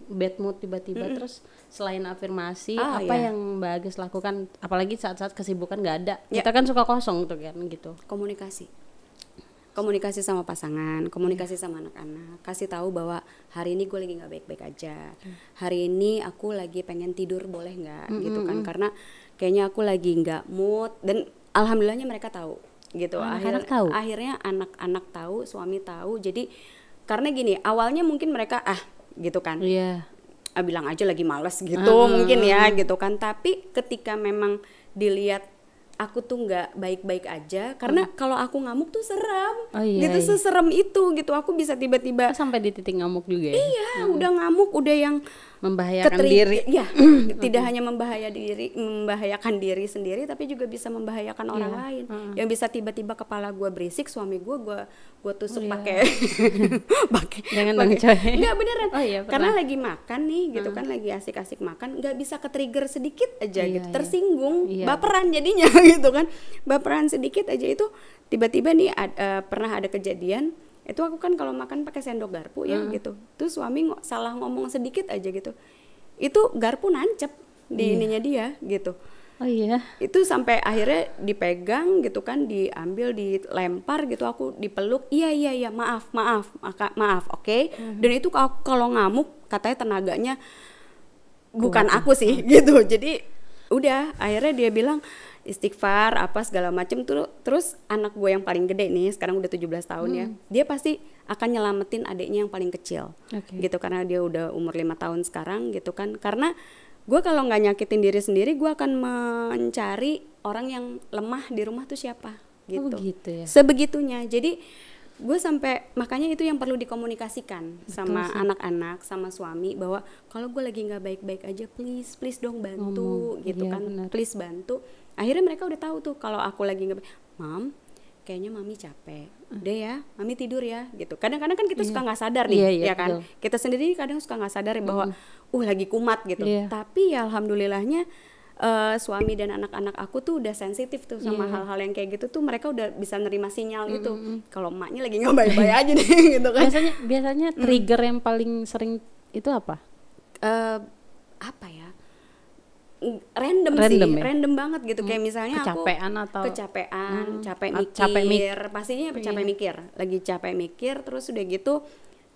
bad mood tiba-tiba mm. terus selain afirmasi oh, apa yeah. yang Mbak Agus lakukan apalagi saat-saat kesibukan nggak ada yeah. kita kan suka kosong tuh kan gitu komunikasi komunikasi sama pasangan, komunikasi yeah. sama anak-anak, kasih tahu bahwa hari ini gue lagi nggak baik-baik aja, iya. hari ini aku lagi pengen tidur boleh nggak mm -hmm. gitu kan karena kayaknya aku lagi nggak mood dan alhamdulillahnya mereka tahu gitu anak-anak ah, tahu akhirnya anak-anak tahu suami tahu jadi karena gini awalnya mungkin mereka ah gitu kan yeah. Iya. bilang aja lagi males gitu uh, mungkin ya gitu kan tapi ketika memang dilihat aku tuh nggak baik-baik aja karena hmm. kalau aku ngamuk tuh serem oh, iya, gitu iya. seserem itu gitu aku bisa tiba-tiba sampai di titik ngamuk juga ya? iya hmm. udah ngamuk udah yang membahayakan Ketri diri. Ya, tidak hanya membahaya diri, membahayakan diri sendiri, tapi juga bisa membahayakan yeah. orang iya, lain. Uh. Yang bisa tiba-tiba kepala gue berisik, suami gue gue gue tusuk oh, iya. pakai yeah. pakai dengan mencoy. Enggak beneran. Oh, iya, Karena lagi makan nih, gitu uh. kan lagi asik-asik makan, nggak bisa ke trigger sedikit aja yeah, gitu, iya. tersinggung, yeah. baperan jadinya gitu kan, baperan sedikit aja itu tiba-tiba nih ad, uh, pernah ada kejadian itu aku kan kalau makan pakai sendok garpu ya hmm. gitu terus suami ng salah ngomong sedikit aja gitu itu garpu nancep di yeah. ininya dia gitu Oh iya. Yeah. Itu sampai akhirnya dipegang gitu kan, diambil, dilempar gitu aku dipeluk. Iya iya iya, maaf, maaf, maka, maaf, oke. Okay? -hmm. Dan itu kalau ngamuk katanya tenaganya bukan aku sih gitu. Jadi udah akhirnya dia bilang istighfar apa segala macam tuh terus anak gue yang paling gede nih sekarang udah 17 tahun ya, hmm. ya dia pasti akan nyelamatin adiknya yang paling kecil okay. gitu karena dia udah umur lima tahun sekarang gitu kan karena gue kalau nggak nyakitin diri sendiri gue akan mencari orang yang lemah di rumah tuh siapa oh, gitu, oh, gitu ya. sebegitunya jadi gue sampai makanya itu yang perlu dikomunikasikan Betul sama anak-anak sama suami bahwa kalau gue lagi nggak baik-baik aja please please dong bantu Ngomong. gitu iya, kan bener. please bantu akhirnya mereka udah tahu tuh kalau aku lagi nggak mam kayaknya mami capek hmm. deh ya mami tidur ya gitu kadang-kadang kan kita yeah. suka nggak sadar nih yeah, yeah, ya kan yeah. kita sendiri kadang suka nggak sadar ya bahwa mm. uh lagi kumat gitu yeah. tapi ya alhamdulillahnya uh, suami dan anak-anak aku tuh udah sensitif tuh sama iya. hal-hal yeah. yang kayak gitu tuh mereka udah bisa nerima sinyal mm -hmm. itu hmm, hmm. kalau emaknya lagi nggak baik-baik aja nih gitu kan biasanya biasanya trigger mm. yang paling sering itu apa uh, apa ya random, random sih, ya? random banget gitu. Hmm. Kayak misalnya kecapean aku atau kecapean, hmm, capek mikir, capek mik pastinya yeah. capek mikir, lagi capek mikir terus udah gitu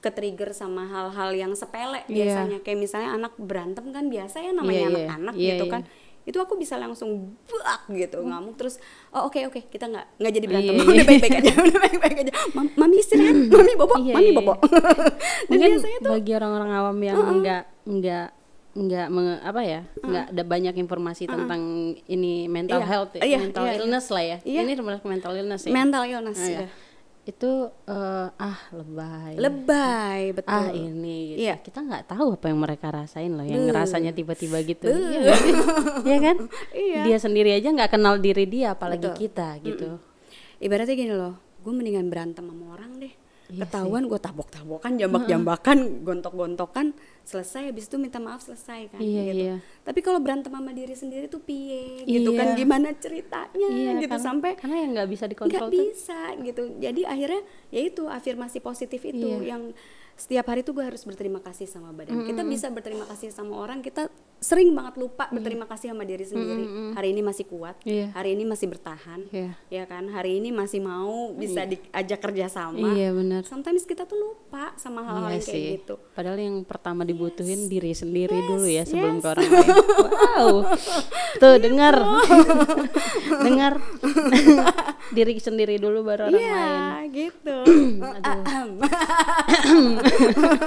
ke trigger sama hal-hal yang sepele yeah. biasanya. Kayak misalnya anak berantem kan biasa ya namanya iya, iya. anak-anak yeah, yeah. yeah. gitu iya. kan. Itu aku bisa langsung buak gitu hmm. ngamuk terus oh oke okay, oke okay, kita nggak nggak jadi berantem udah baik-baik aja udah baik-baik aja Mam, mami istirahat hmm. mami bobo mami bobo dan biasanya tuh bagi orang-orang awam yang enggak uh enggak nggak apa ya uh. nggak ada banyak informasi uh. tentang ini mental iya. health ya, iya, mental iya, iya. illness iya. lah ya iya. ini termasuk mental illness ya mental illness ah, ya. itu uh, ah lebay lebay ah, betul ah ini gitu. iya. kita nggak tahu apa yang mereka rasain loh yang Buh. ngerasanya tiba-tiba gitu iya, iya, kan iya. dia sendiri aja nggak kenal diri dia apalagi betul. kita gitu Mm-mm. ibaratnya gini loh gue mendingan berantem sama orang deh Iya ketahuan gue tabok-tabokan jambak-jambakan gontok-gontokan selesai habis itu minta maaf selesai kan iya, gitu iya tapi kalau berantem sama diri sendiri tuh gitu iya. gitu kan gimana ceritanya iya, gitu karena, sampai karena yang nggak bisa dikontrol nggak bisa gitu jadi akhirnya ya itu afirmasi positif itu iya. yang setiap hari tuh gue harus berterima kasih sama badan mm -hmm. kita bisa berterima kasih sama orang kita sering banget lupa mm. berterima kasih sama diri sendiri mm -hmm. hari ini masih kuat yeah. hari ini masih bertahan yeah. ya kan hari ini masih mau bisa yeah. diajak kerjasama iya yeah, benar sometimes kita tuh lupa sama hal-hal yeah, yang kayak sih. gitu padahal yang pertama dibutuhin yes. diri sendiri yes, dulu ya sebelum yes. ke orang lain wow tuh dengar gitu. dengar diri sendiri dulu baru orang yeah, lain gitu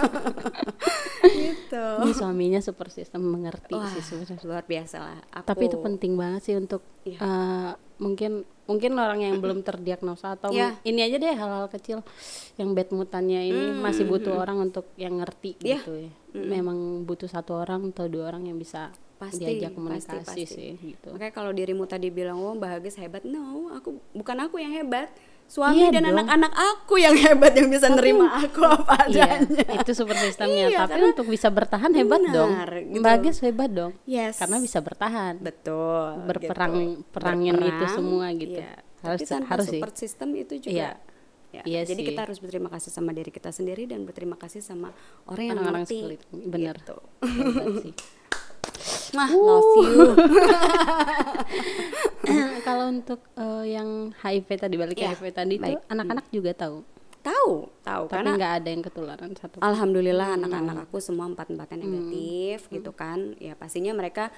gitu ini suaminya super sistem mengerti Wah, sih sebenarnya luar biasa lah aku... tapi itu penting banget sih untuk yeah. Iya. uh, mungkin mungkin orang yang belum terdiagnosa atau yeah. ini aja deh hal-hal kecil yang bad mutannya ini mm, masih butuh hmm. orang untuk yang ngerti yeah. gitu ya. Mm. Memang butuh satu orang atau dua orang yang bisa pasti, diajak komunikasi pasti, pasti. sih gitu. Makanya kalau dirimu tadi bilang, oh, bahagia hebat." No, aku bukan aku yang hebat suami iya dan anak-anak aku yang hebat yang bisa tapi, nerima aku iya, apa adanya. Iya, itu super sistemnya. iya, tapi untuk bisa bertahan hebat benar, dong. Gitu. Bagus hebat dong. Yes. Karena bisa bertahan. Betul. Berperang gitu. perangin Berperang, itu semua gitu. Iya. Harus tapi tanpa harus support sih. itu juga. Iya. Ya. Iya Jadi sih. kita harus berterima kasih sama diri kita sendiri dan berterima kasih sama orang yang orang, -orang ngerti. Benar. Gitu. Benar sih. mah uh. love you kalau untuk uh, yang HIV tadi balik ya, HIV tadi itu anak-anak juga tahu tahu tahu tapi nggak ada yang ketularan satu alhamdulillah hmm. anak-anak hmm. aku semua empat empatnya hmm. negatif hmm. gitu kan ya pastinya mereka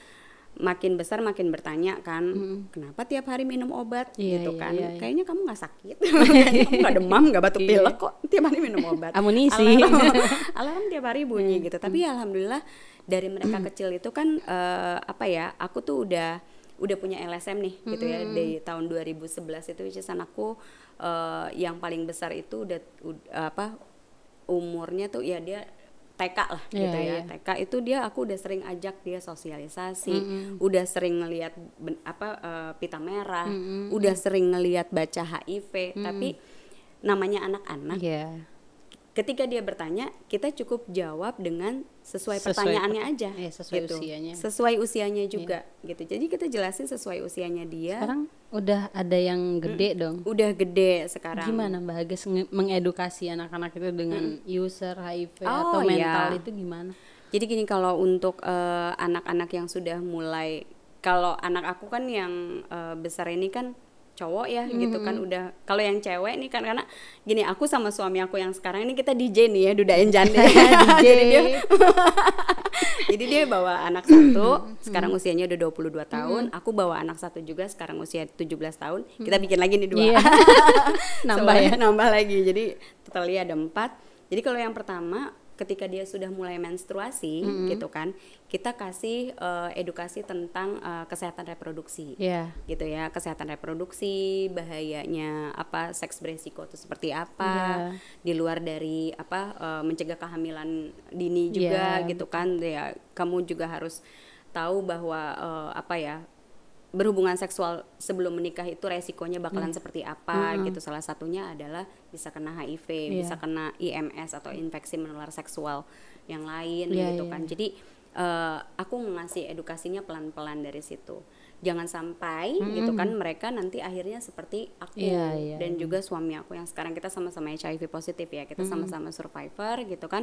makin besar makin bertanya kan hmm. kenapa tiap hari minum obat yeah, gitu iya, kan yeah, yeah, kayaknya kamu nggak sakit kamu nggak demam nggak batuk iya. pilek kok tiap hari minum obat amunisi alarm, alarm tiap hari bunyi hmm. gitu tapi hmm. alhamdulillah dari mereka kecil itu kan uh, apa ya aku tuh udah udah punya LSM nih gitu ya mm -hmm. dari tahun 2011 itu which is anakku uh, eh, yang paling besar itu udah uh, apa umurnya tuh ya dia TK lah yeah, gitu ya. Yeah. TK itu dia aku udah sering ajak dia sosialisasi, mm -hmm. udah sering ngelihat apa uh, pita merah, mm -hmm. udah sering ngelihat baca HIV, mm -hmm. tapi namanya anak-anak. Yeah ketika dia bertanya kita cukup jawab dengan sesuai, sesuai pertanyaannya per aja ya, sesuai gitu. usianya sesuai usianya iya. juga ya. gitu jadi kita jelasin sesuai usianya dia sekarang udah ada yang gede hmm, dong udah gede sekarang gimana mbak Agus mengedukasi anak-anak itu dengan hmm. user HIV oh, atau iya. mental ya. itu gimana jadi gini kalau untuk eh, anak-anak uh, yang sudah mulai kalau anak aku kan yang uh, besar ini kan cowok ya mm-hmm. gitu kan udah kalau yang cewek nih kan karena gini aku sama suami aku yang sekarang ini kita DJ nih ya dudain janda ya, DJ jadi dia jadi dia bawa anak satu sekarang usianya udah 22 tahun mm-hmm. aku bawa anak satu juga sekarang usia 17 tahun kita bikin lagi nih dua yeah. nambah so, ya nambah lagi jadi totalnya ada empat jadi kalau yang pertama ketika dia sudah mulai menstruasi mm -hmm. gitu kan kita kasih uh, edukasi tentang uh, kesehatan reproduksi yeah. gitu ya kesehatan reproduksi bahayanya apa seks beresiko itu seperti apa yeah. di luar dari apa uh, mencegah kehamilan dini iya. juga yeah. gitu kan ya kamu juga harus tahu bahwa uh, apa ya berhubungan seksual sebelum menikah itu resikonya bakalan hmm. seperti apa hmm. gitu salah satunya adalah bisa kena HIV yeah. bisa kena IMS atau infeksi menular seksual yang lain yeah, gitu yeah. kan iya. jadi uh, aku ngasih edukasinya pelan-pelan dari situ jangan sampai hmm. gitu kan mereka nanti akhirnya seperti aku yeah, yeah. dan iya. juga suami aku yang sekarang kita sama-sama HIV positif ya kita hmm. sama-sama survivor gitu kan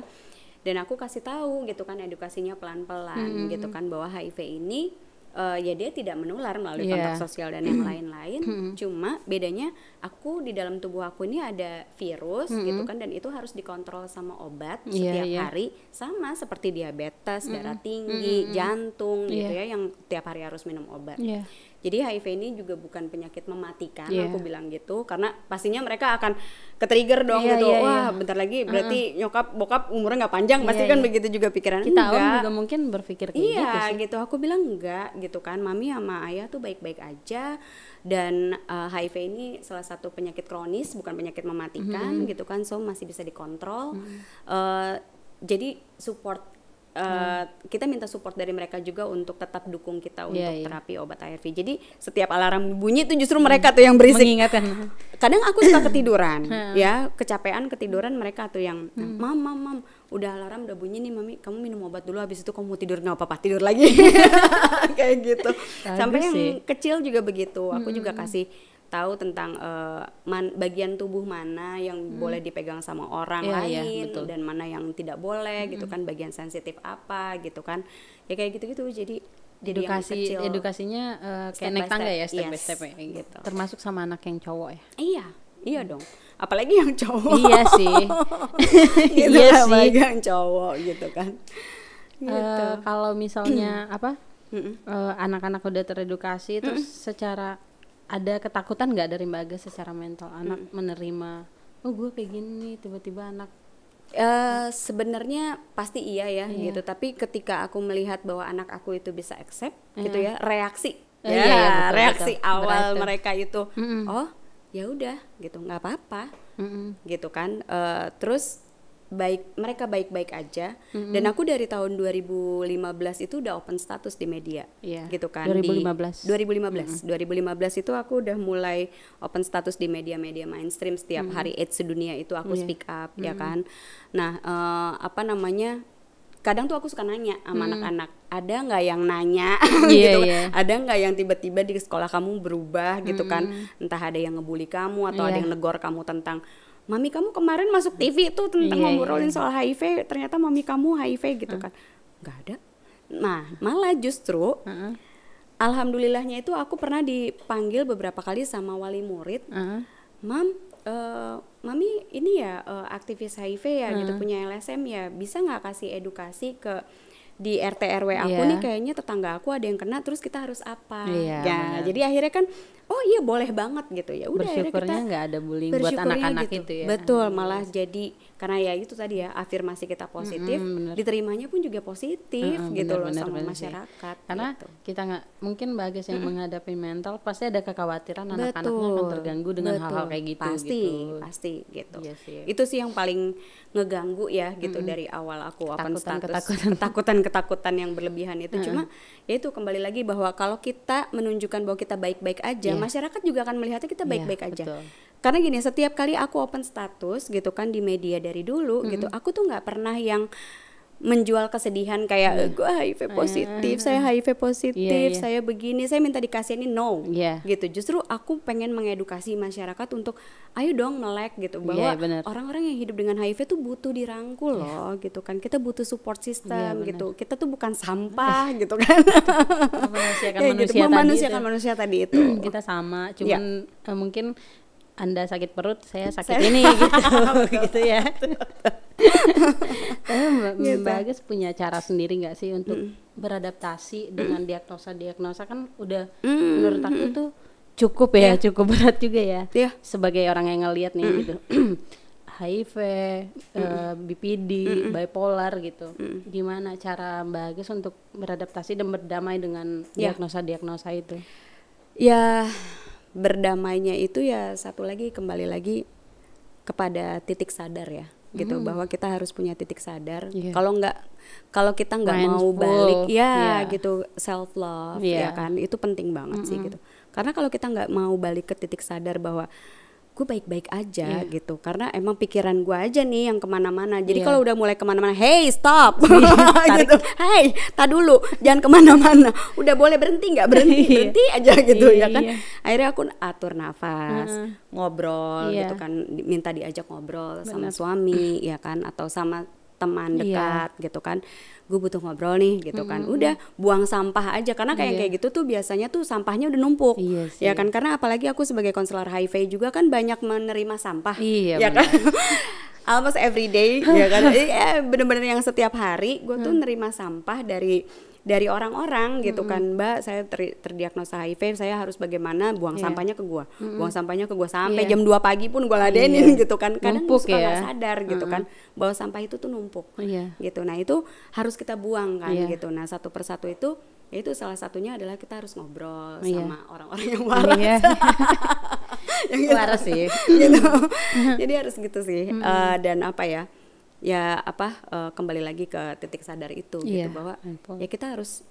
dan aku kasih tahu gitu kan edukasinya pelan-pelan hmm. hmm gitu hmm. kan bahwa HIV ini uh, ya dia tidak menular melalui yeah. kontak sosial dan yang lain-lain. Cuma bedanya aku di dalam tubuh aku ini ada virus gitu kan dan itu harus dikontrol sama obat iya, setiap yeah. hari sama seperti diabetes, darah tinggi, hmm. jantung yeah. gitu iya. ya yang tiap hari harus minum obat. Yeah. Jadi HIV ini juga bukan penyakit mematikan, yeah. aku bilang gitu karena pastinya mereka akan ketrigger dong yeah, gitu. Yeah, iya. Wah, yeah. bentar lagi berarti uh -huh. nyokap bokap umurnya nggak panjang, yeah, pasti yeah. kan iya. begitu juga pikiran Kita enggak. Om juga mungkin berpikir kayak yeah, gitu sih. gitu. Aku bilang enggak gitu kan. Mami sama ayah tuh baik-baik aja dan uh, eh, HIV ini salah satu penyakit kronis, bukan penyakit mematikan mm -hmm. gitu kan. So masih bisa dikontrol. Mm -hmm. uh, jadi support Uh, kita minta support dari mereka juga untuk tetap dukung kita iya, untuk yeah, yeah. terapi obat ARV. Jadi setiap alarm bunyi itu justru mereka tuh yang berisik. Mengingatkan. Kadang aku suka ketiduran, ya kecapean ketiduran mereka tuh yang hmm. mam mam mam udah alarm udah bunyi nih mami kamu minum obat dulu habis itu kamu mau tidur nggak apa-apa tidur lagi kayak gitu. Sampai yang kecil juga begitu. Aku juga hmm. kasih tahu tentang uh, man, bagian tubuh mana yang hmm. boleh dipegang sama orang yeah, iya, lain yeah, betul. dan mana yang tidak boleh hmm. gitu kan bagian sensitif apa gitu kan ya kayak gitu-gitu jadi edukasi kecil, edukasinya uh, kayak naik tangga ya step yes. by step ya gitu. gitu termasuk sama anak yang cowok ya iya iya dong apalagi yang cowok iya sih gitu iya kan, sih. yang cowok gitu kan eh, gitu. Uh, kalau misalnya apa anak-anak uh, udah teredukasi mm terus secara ada ketakutan nggak dari mbak Aga secara mental anak hmm. menerima oh gue kayak gini tiba-tiba anak Uh, sebenarnya pasti iya ya iya. gitu tapi ketika aku melihat bahwa anak aku itu bisa accept iya. gitu ya reaksi uh, ya iya, betul, reaksi betul, awal betul. mereka itu mm -mm. oh ya udah gitu nggak apa-apa mm -mm. gitu kan uh, terus baik mereka baik-baik aja mm-hmm. dan aku dari tahun 2015 itu udah open status di media yeah. gitu kan 2015 di, 2015 mm-hmm. 2015 itu aku udah mulai open status di media-media mainstream setiap mm-hmm. hari AIDS sedunia itu aku yeah. speak up mm-hmm. ya kan nah uh, apa namanya kadang tuh aku suka nanya sama anak-anak hmm. ada nggak yang nanya yeah, gitu yeah. ada nggak yang tiba-tiba di sekolah kamu berubah gitu kan entah ada yang ngebully kamu atau yeah. ada iya. yang negor kamu tentang mami kamu kemarin masuk TV itu tentang yeah, iya, ngobrolin yeah. soal HIV ternyata mami kamu HIV gitu uh. kan nggak ada nah malah justru uh -uh. alhamdulillahnya itu aku pernah dipanggil beberapa kali sama wali murid uh -uh. mam uh, mami ini ya uh, aktivis HIV ya uh -uh. gitu punya LSM ya bisa nggak kasih edukasi ke di RT RW aku yeah. nih kayaknya tetangga aku ada yang kena terus kita harus apa yeah, iya, ya jadi akhirnya kan oh iya boleh banget gitu ya udah akhirnya kita nggak ada bullying buat anak-anak gitu. itu ya betul malah jadi karena ya itu tadi ya afirmasi kita positif mm -hmm, diterimanya pun juga positif mm -hmm, gitu bener, loh bener, sama bener masyarakat sih. karena gitu. kita nggak mungkin bagus yang mm -hmm. menghadapi mental pasti ada kekhawatiran anak-anaknya akan terganggu dengan hal-hal kayak gitu pasti gitu. pasti gitu yes, iya yes. itu sih yang paling ngeganggu ya gitu mm -hmm. dari awal aku apa status ketakutan ketakutan ketakutan yang berlebihan itu mm -hmm. cuma ya itu kembali lagi bahwa kalau kita menunjukkan bahwa kita baik-baik aja yeah. masyarakat juga akan melihatnya kita iya, baik-baik yeah, aja betul karena gini setiap kali aku open status gitu kan di media dari dulu mm -hmm. gitu aku tuh nggak pernah yang menjual kesedihan kayak yeah. gue HIV ah, positif, yeah. saya HIV positif, yeah, yeah. saya begini, saya minta dikasih ini no, yeah. gitu. Justru aku pengen mengedukasi masyarakat untuk ayo dong melek gitu iya, bahwa yeah, orang-orang yang hidup dengan HIV tuh butuh dirangkul yeah. loh, gitu kan. Kita butuh support system yeah, iya, gitu. Kita tuh bukan sampah gitu kan. memanusiakan ya, gitu, manusia, gitu. Memanusiakan manusia tadi itu. kita sama, iya. cuman yeah. mungkin anda sakit perut, saya sakit saya. ini gitu, gitu ya. Tapi Mbak gitu. Bagus punya cara sendiri nggak sih untuk mm. beradaptasi mm. dengan diagnosa-diagnosa kan udah mm. menurut mm. aku mm. tuh cukup ya, yeah. cukup berat juga ya. Yeah. Sebagai orang yang ngelihat nih mm. gitu. HIV, mm. Eh, BPD, mm bipolar gitu. Mm. Gimana cara bagus untuk beradaptasi dan berdamai dengan iya. diagnosa-diagnosa itu? Ya yeah berdamainya itu ya satu lagi kembali lagi kepada titik sadar ya gitu hmm. bahwa kita harus punya titik sadar yeah. kalau nggak kalau kita nggak mau balik ya yeah. gitu self love yeah. ya iya. kan itu penting banget mm -hmm. sih gitu karena kalau kita nggak mau balik ke titik sadar bahwa gue baik-baik aja yeah. gitu karena emang pikiran gue aja nih yang kemana-mana jadi yeah. kalau udah mulai kemana-mana hey stop iya, tarik gitu. hey tak dulu jangan kemana-mana udah boleh berhenti nggak berhenti iya. berhenti aja gitu yeah. ya kan iya. akhirnya aku atur nafas uh. ngobrol yeah. gitu kan minta diajak ngobrol Bener. sama suami ya kan atau sama teman dekat yeah. gitu kan gue butuh ngobrol nih gitu kan hmm. udah buang sampah aja karena kayak yeah. kayak gitu tuh biasanya tuh sampahnya udah numpuk iya ya kan karena apalagi aku sebagai konselor HIV juga kan banyak menerima sampah iya, ya kan almost every day ya kan eh, bener-bener yang setiap hari gue tuh hmm. nerima sampah dari dari orang-orang gitu mm -hmm. kan mbak saya ter terdiagnosa HIV saya harus bagaimana buang yeah. sampahnya ke gua mm -hmm. buang sampahnya ke gua sampai yeah. jam 2 pagi pun gua oh, ladenin yeah. gitu kan kadang numpuk suka ya. sadar gitu mm -hmm. kan bahwa sampah itu tuh numpuk yeah. Oh, iya. gitu nah itu harus kita buang kan yeah. gitu nah satu persatu itu ya itu salah satunya adalah kita harus ngobrol yeah. sama orang-orang yang waras yeah. yang waras sih gitu. gitu. jadi harus gitu sih mm -hmm. uh, dan apa ya ya apa uh, kembali lagi ke titik sadar itu yeah, gitu iya, bahwa ya kita harus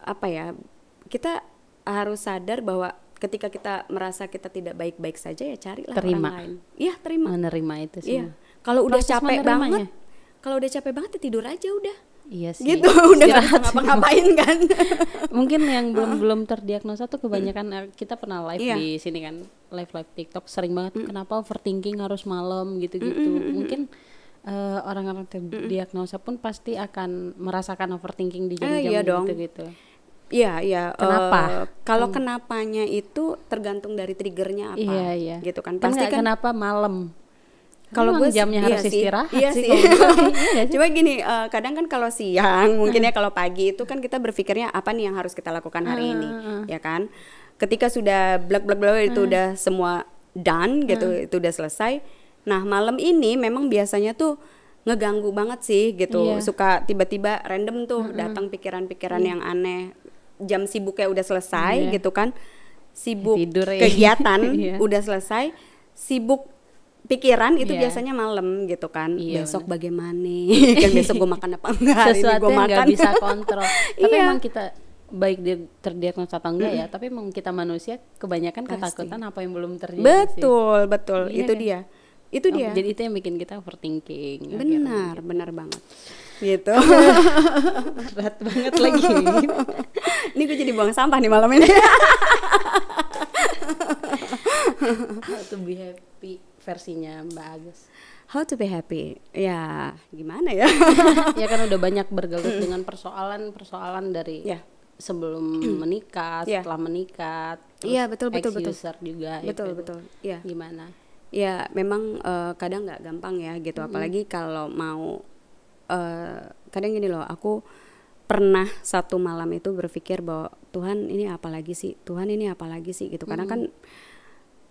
apa ya kita harus sadar bahwa ketika kita merasa kita tidak baik-baik saja ya carilah terima. orang lain. Iya, terima. Menerima itu iya. semua. Iya. Kalau udah capek banget, kalau udah capek banget ya tidur aja udah. Iya sih. Gitu, udah ngapa-ngapain kan. Mungkin yang belum belum terdiagnosa tuh kebanyakan hmm. Eh, kita pernah live yeah. di sini kan, live live TikTok sering banget hmm. kenapa overthinking harus malam gitu-gitu. hmm. hmm, hmm, hmm. Mungkin Eh, orang-orang terdiagnosa pun pasti akan merasakan overthinking di ah, jam-jam eh, iya gitu-gitu. Iya, iya. Kenapa? Uh, kalau hmm. kenapanya itu tergantung dari triggernya apa. Iya, iya. Gitu kan. Pasti kan kenapa malam? Kalau gue jamnya iya harus sih, istirahat iya sih. sih. Iya Cuma gini, uh, kadang kan kalau siang, mungkin ya kalau pagi itu kan kita berpikirnya apa nih yang harus kita lakukan hari ini, ah, ah, ya kan? Ketika sudah blak blak blak itu hmm. udah semua done gitu, hmm. itu udah selesai Nah, malam ini memang biasanya tuh ngeganggu banget sih gitu. Yeah. Suka tiba-tiba random tuh mm -hmm. datang pikiran-pikiran yeah. yang aneh. Jam sibuk sibuknya udah selesai yeah. gitu kan. Sibuk Tidur, ya. kegiatan yeah. udah selesai, sibuk pikiran itu yeah. biasanya malam gitu kan Yeah. besok bagaimana kan besok gue makan apa enggak sesuatu gua yang makan. gak bisa kontrol tapi yeah. emang kita baik dia terdiagnosa atau enggak ya tapi emang kita manusia kebanyakan Pasti. ketakutan apa yang belum terjadi betul sih. betul iya, itu kan? dia itu oh, dia jadi itu yang bikin kita overthinking benar benar banget gitu berat banget lagi ini gue jadi buang sampah nih malam ini how to be happy versinya mbak Agus how to be happy ya gimana ya ya kan udah banyak bergelut mm. dengan persoalan persoalan dari yeah sebelum menikah, yeah. setelah menikah, iya yeah, betul betul betul. juga, ya betul ya, betul, iya. Gimana? ya memang uh, kadang nggak gampang ya gitu mm-hmm. apalagi kalau mau uh, kadang gini loh aku pernah satu malam itu berpikir bahwa Tuhan ini apalagi sih Tuhan ini apalagi sih gitu mm-hmm. karena kan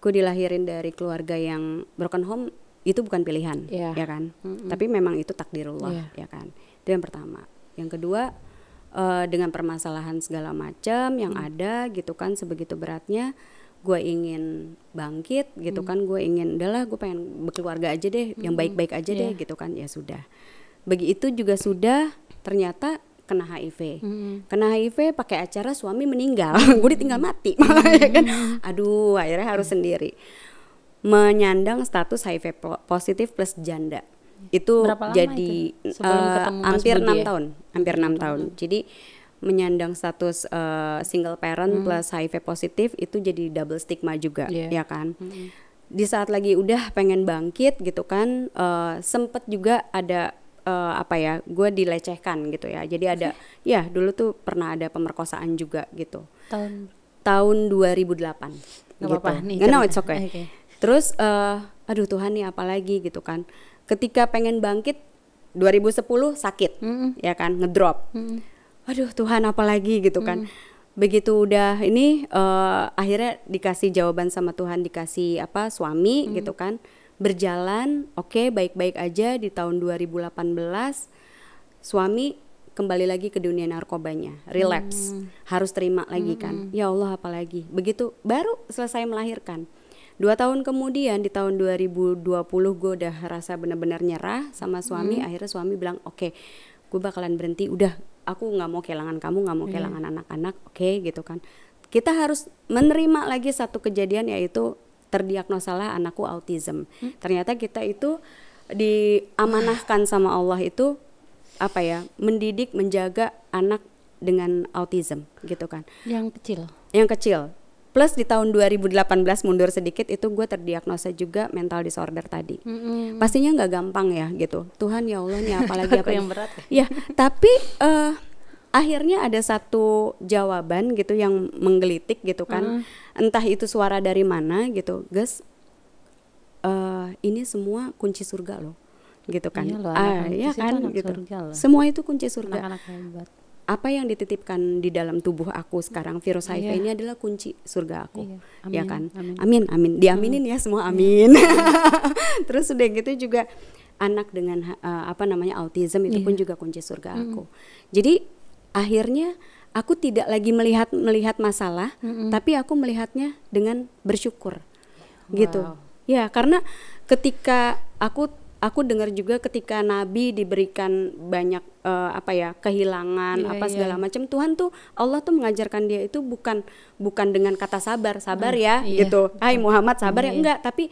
ku dilahirin dari keluarga yang broken home itu bukan pilihan yeah. ya kan mm-hmm. tapi memang itu takdir yeah. Iya. ya kan itu yang pertama yang kedua uh, dengan permasalahan segala macam yang mm-hmm. ada gitu kan sebegitu beratnya gue ingin bangkit gitu hmm. kan gue ingin udahlah gue pengen berkeluarga aja deh hmm. yang baik-baik aja yeah. deh gitu kan ya sudah begitu juga sudah ternyata kena HIV. Hmm. Kena HIV pakai acara suami meninggal, gue ditinggal mati hmm. ya kan. Hmm. Aduh, akhirnya harus hmm. sendiri. Menyandang status HIV positif plus janda. Itu jadi itu? Uh, hampir enam tahun, hampir enam tahun. Jadi menyandang status uh, single parent hmm. plus HIV positif itu jadi double stigma juga, yeah. ya kan? Hmm. Di saat lagi udah pengen bangkit gitu kan, uh, sempet juga ada uh, apa ya? Gue dilecehkan gitu ya. Jadi ada, ya dulu tuh pernah ada pemerkosaan juga gitu. Tahun tahun 2008. Gak gitu. apa-apa nih. No, it's okay. Terus, uh, aduh Tuhan nih apalagi gitu kan. Ketika pengen bangkit 2010 sakit, mm sakit ya kan ngedrop. Mm aduh Tuhan apalagi gitu kan. Hmm. Begitu udah ini uh, akhirnya dikasih jawaban sama Tuhan, dikasih apa suami hmm. gitu kan. Berjalan, oke okay, baik-baik aja di tahun 2018 suami kembali lagi ke dunia narkobanya, relapse, hmm. harus terima lagi kan. hmm. kan. Ya Allah apalagi. Begitu baru selesai melahirkan. Dua tahun kemudian di tahun 2020 gue udah rasa benar benar nyerah sama suami. Hmm. Akhirnya suami bilang oke, okay, gue bakalan berhenti. Udah aku nggak mau kehilangan kamu nggak mau iya. kehilangan anak-anak oke okay, gitu kan kita harus menerima lagi satu kejadian yaitu terdiagnosalah anakku autism hmm? ternyata kita itu diamanahkan sama Allah itu apa ya mendidik menjaga anak dengan autism gitu kan yang kecil yang kecil plus di tahun 2018 mundur sedikit itu gue terdiagnosa juga mental disorder tadi mm-hmm. pastinya nggak gampang ya gitu Tuhan ya Allah nih apalagi apa yang ya? berat ya iya, tapi uh, akhirnya ada satu jawaban gitu yang menggelitik gitu kan mm. entah itu suara dari mana gitu guys uh, eh, ini semua kunci surga loh gitu kan Iya loh, ah, ya kan gitu semua itu kunci surga anak-anak apa yang dititipkan di dalam tubuh aku sekarang virus iya. HIV ini adalah kunci surga aku iya. Iya amin. ya kan amin amin, amin. diaminin ya semua amin terus udah gitu juga anak dengan uh, apa namanya autism itu pun juga kunci surga aku jadi akhirnya aku tidak lagi melihat melihat masalah tapi aku melihatnya dengan bersyukur wow. gitu ya karena ketika aku aku dengar juga ketika Nabi diberikan banyak uh, apa ya kehilangan yeah, apa iya. segala macam Tuhan tuh Allah tuh mengajarkan dia itu bukan bukan dengan kata sabar sabar hmm, ya iya, gitu Hai iya. Muhammad sabar yeah, ya hmm. enggak tapi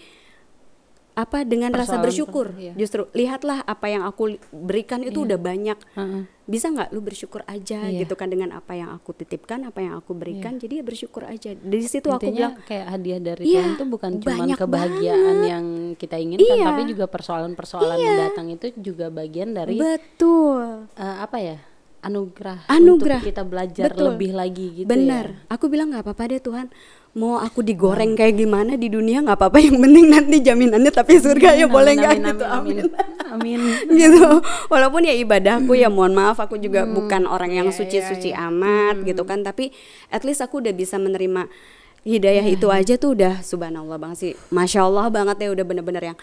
apa dengan Persoalan rasa bersyukur itu, iya. justru lihatlah apa yang aku berikan itu iya. udah banyak uh -uh. bisa nggak lu bersyukur aja iya. gitu kan dengan apa yang aku titipkan apa yang aku berikan iya. jadi bersyukur aja dari situ Intinya, aku bilang kayak hadiah dari iya, Tuhan itu bukan cuma kebahagiaan banget. yang kita inginkan iya. tapi juga persoalan-persoalan iya. yang datang itu juga bagian dari betul uh, apa ya anugerah, anugerah. untuk kita belajar Betul. lebih lagi gitu. Ya. benar ya? aku bilang nggak apa-apa deh Tuhan. Mau aku digoreng kayak gimana di dunia nggak apa-apa. Yang penting nanti jaminannya tapi surga ya boleh nggak gitu. Amin. Amin. gitu. Walaupun ya ibadahku ya mohon maaf aku juga hmm. bukan orang yang ya, ya, suci-suci yeah, yeah, yeah. amat hmm. gitu kan. Tapi at least aku udah bisa menerima hidayah itu aja tuh udah subhanallah banget sih. Masya Allah banget ya udah bener-bener yang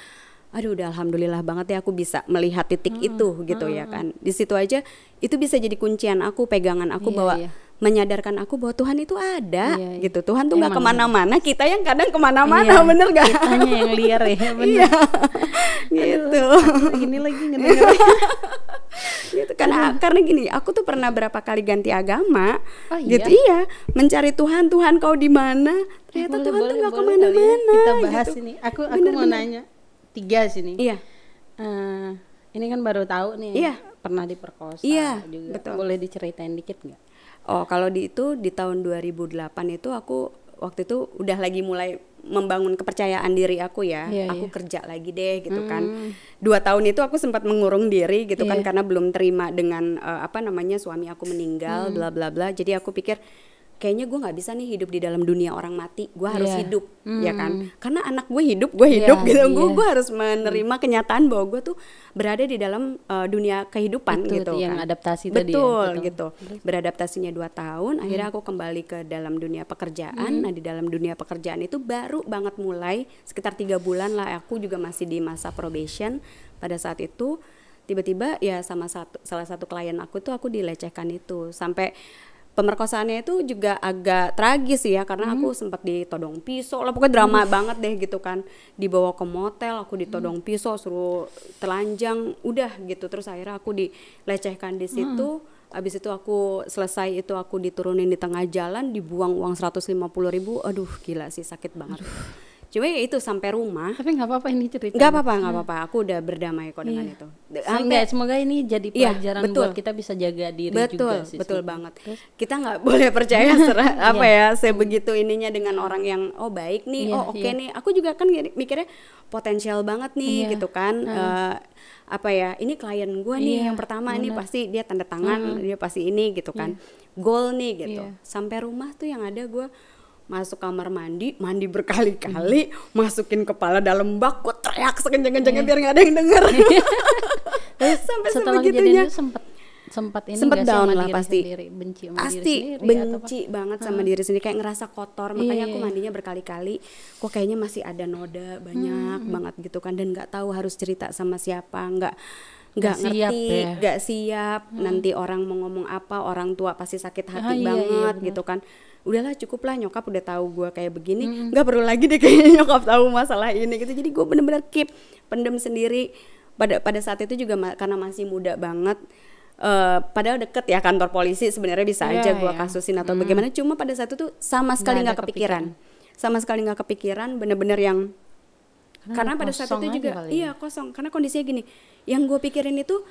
aduh udah alhamdulillah banget ya aku bisa melihat titik hmm, itu gitu ya hmm, ya kan hmm. di situ aja itu bisa jadi kuncian aku pegangan aku iya, bahwa iya. menyadarkan aku bahwa Tuhan itu ada iya, iya. gitu Tuhan tuh iya, nggak kemana-mana kita yang kadang kemana-mana iya, bener gak kita yang liar ya bener iya, gitu ini lagi ngedenger gitu karena karena gini aku tuh pernah berapa kali ganti agama oh, iya? gitu iya mencari Tuhan Tuhan kau di mana ternyata boleh, Tuhan boleh, tuh nggak kemana-mana kita bahas gitu. ini aku aku bener, mau bener. nanya tiga sini iya uh, ini kan baru tahu nih iya pernah diperkosa iya juga betul. boleh diceritain dikit nggak oh kalau di itu di tahun 2008 itu aku waktu itu udah lagi mulai membangun kepercayaan diri aku ya Iya, iya. aku iya. kerja lagi deh gitu kan. hmm. kan dua tahun itu aku sempat mengurung diri gitu kan, iya. kan karena belum terima dengan uh, apa namanya suami aku meninggal hmm. bla bla bla jadi aku pikir kayaknya gue nggak bisa nih hidup di dalam dunia orang mati gue harus yeah. hidup mm. ya hmm. kan karena anak gue hidup gue iya, hidup yeah, gitu yeah. gue harus menerima kenyataan bahwa gue tuh berada di dalam uh, dunia kehidupan Itu, gitu yang kan. adaptasi betul, tadi ya, betul gitu beradaptasinya dua tahun mm. akhirnya aku kembali ke dalam dunia pekerjaan mm. nah di dalam dunia pekerjaan itu baru banget mulai sekitar tiga bulan lah aku juga masih di masa probation pada saat itu tiba-tiba ya sama satu salah satu klien aku tuh aku dilecehkan itu sampai pemerkosaannya itu juga agak tragis ya karena hmm. aku sempat ditodong pisau lah pokoknya drama hmm. banget deh gitu kan dibawa ke motel aku ditodong hmm. pisau suruh telanjang udah gitu terus akhirnya aku dilecehkan di situ hmm. abis itu aku selesai itu aku diturunin di tengah jalan dibuang uang 150 ribu aduh gila sih sakit banget aduh Cuma ya itu sampai rumah. Tapi nggak apa-apa ini cerita. Nggak apa-apa, nggak iya. apa-apa. Aku udah berdamai kok dengan iya. itu. Sampai semoga ini jadi iya, pelajaran iya, betul. buat kita bisa jaga diri betul, juga sih. Betul, betul banget. Kita nggak boleh percaya iya. serah apa ya saya begitu ininya dengan orang yang oh baik nih, oh oke okay nih. Aku juga kan mikirnya potensial banget nih gitu kan. Uh, apa ya ini klien gue nih yeah, yang pertama bener. ini pasti dia tanda tangan mm -hmm. dia pasti ini gitu kan yeah. goal nih gitu yeah. sampai rumah tuh yang ada gue masuk kamar mandi mandi berkali-kali hmm. masukin kepala dalam bak gue teriak sekencang-kencangnya yeah. biar nggak ada yang denger sampai setelah sebegitunya itu sempet sempat ini sempat down lah pasti sendiri, benci sama pasti diri sendiri, benci banget sama hmm. diri sendiri kayak ngerasa kotor makanya yeah. aku iya, iya, iya. mandinya berkali-kali kok kayaknya masih ada noda banyak hmm. banget gitu kan dan nggak tahu harus cerita sama siapa nggak nggak ngerti nggak siap, ya. siap hmm. nanti orang mau ngomong apa orang tua pasti sakit ah, hati ah, banget iya, gitu kan udahlah cukuplah nyokap udah tahu gue kayak begini nggak -hmm. perlu lagi deh kayaknya nyokap tahu masalah ini gitu jadi gue bener-bener keep pendem sendiri pada pada saat itu juga ma karena masih muda banget uh, padahal deket ya kantor polisi sebenarnya bisa yeah, aja gue yeah. kasusin atau mm bagaimana cuma pada saat itu sama sekali nggak kepikiran. kepikiran sama sekali nggak kepikiran bener-bener yang karena, karena pada saat itu juga kali. Ya. iya kosong karena kondisinya gini yang gue pikirin itu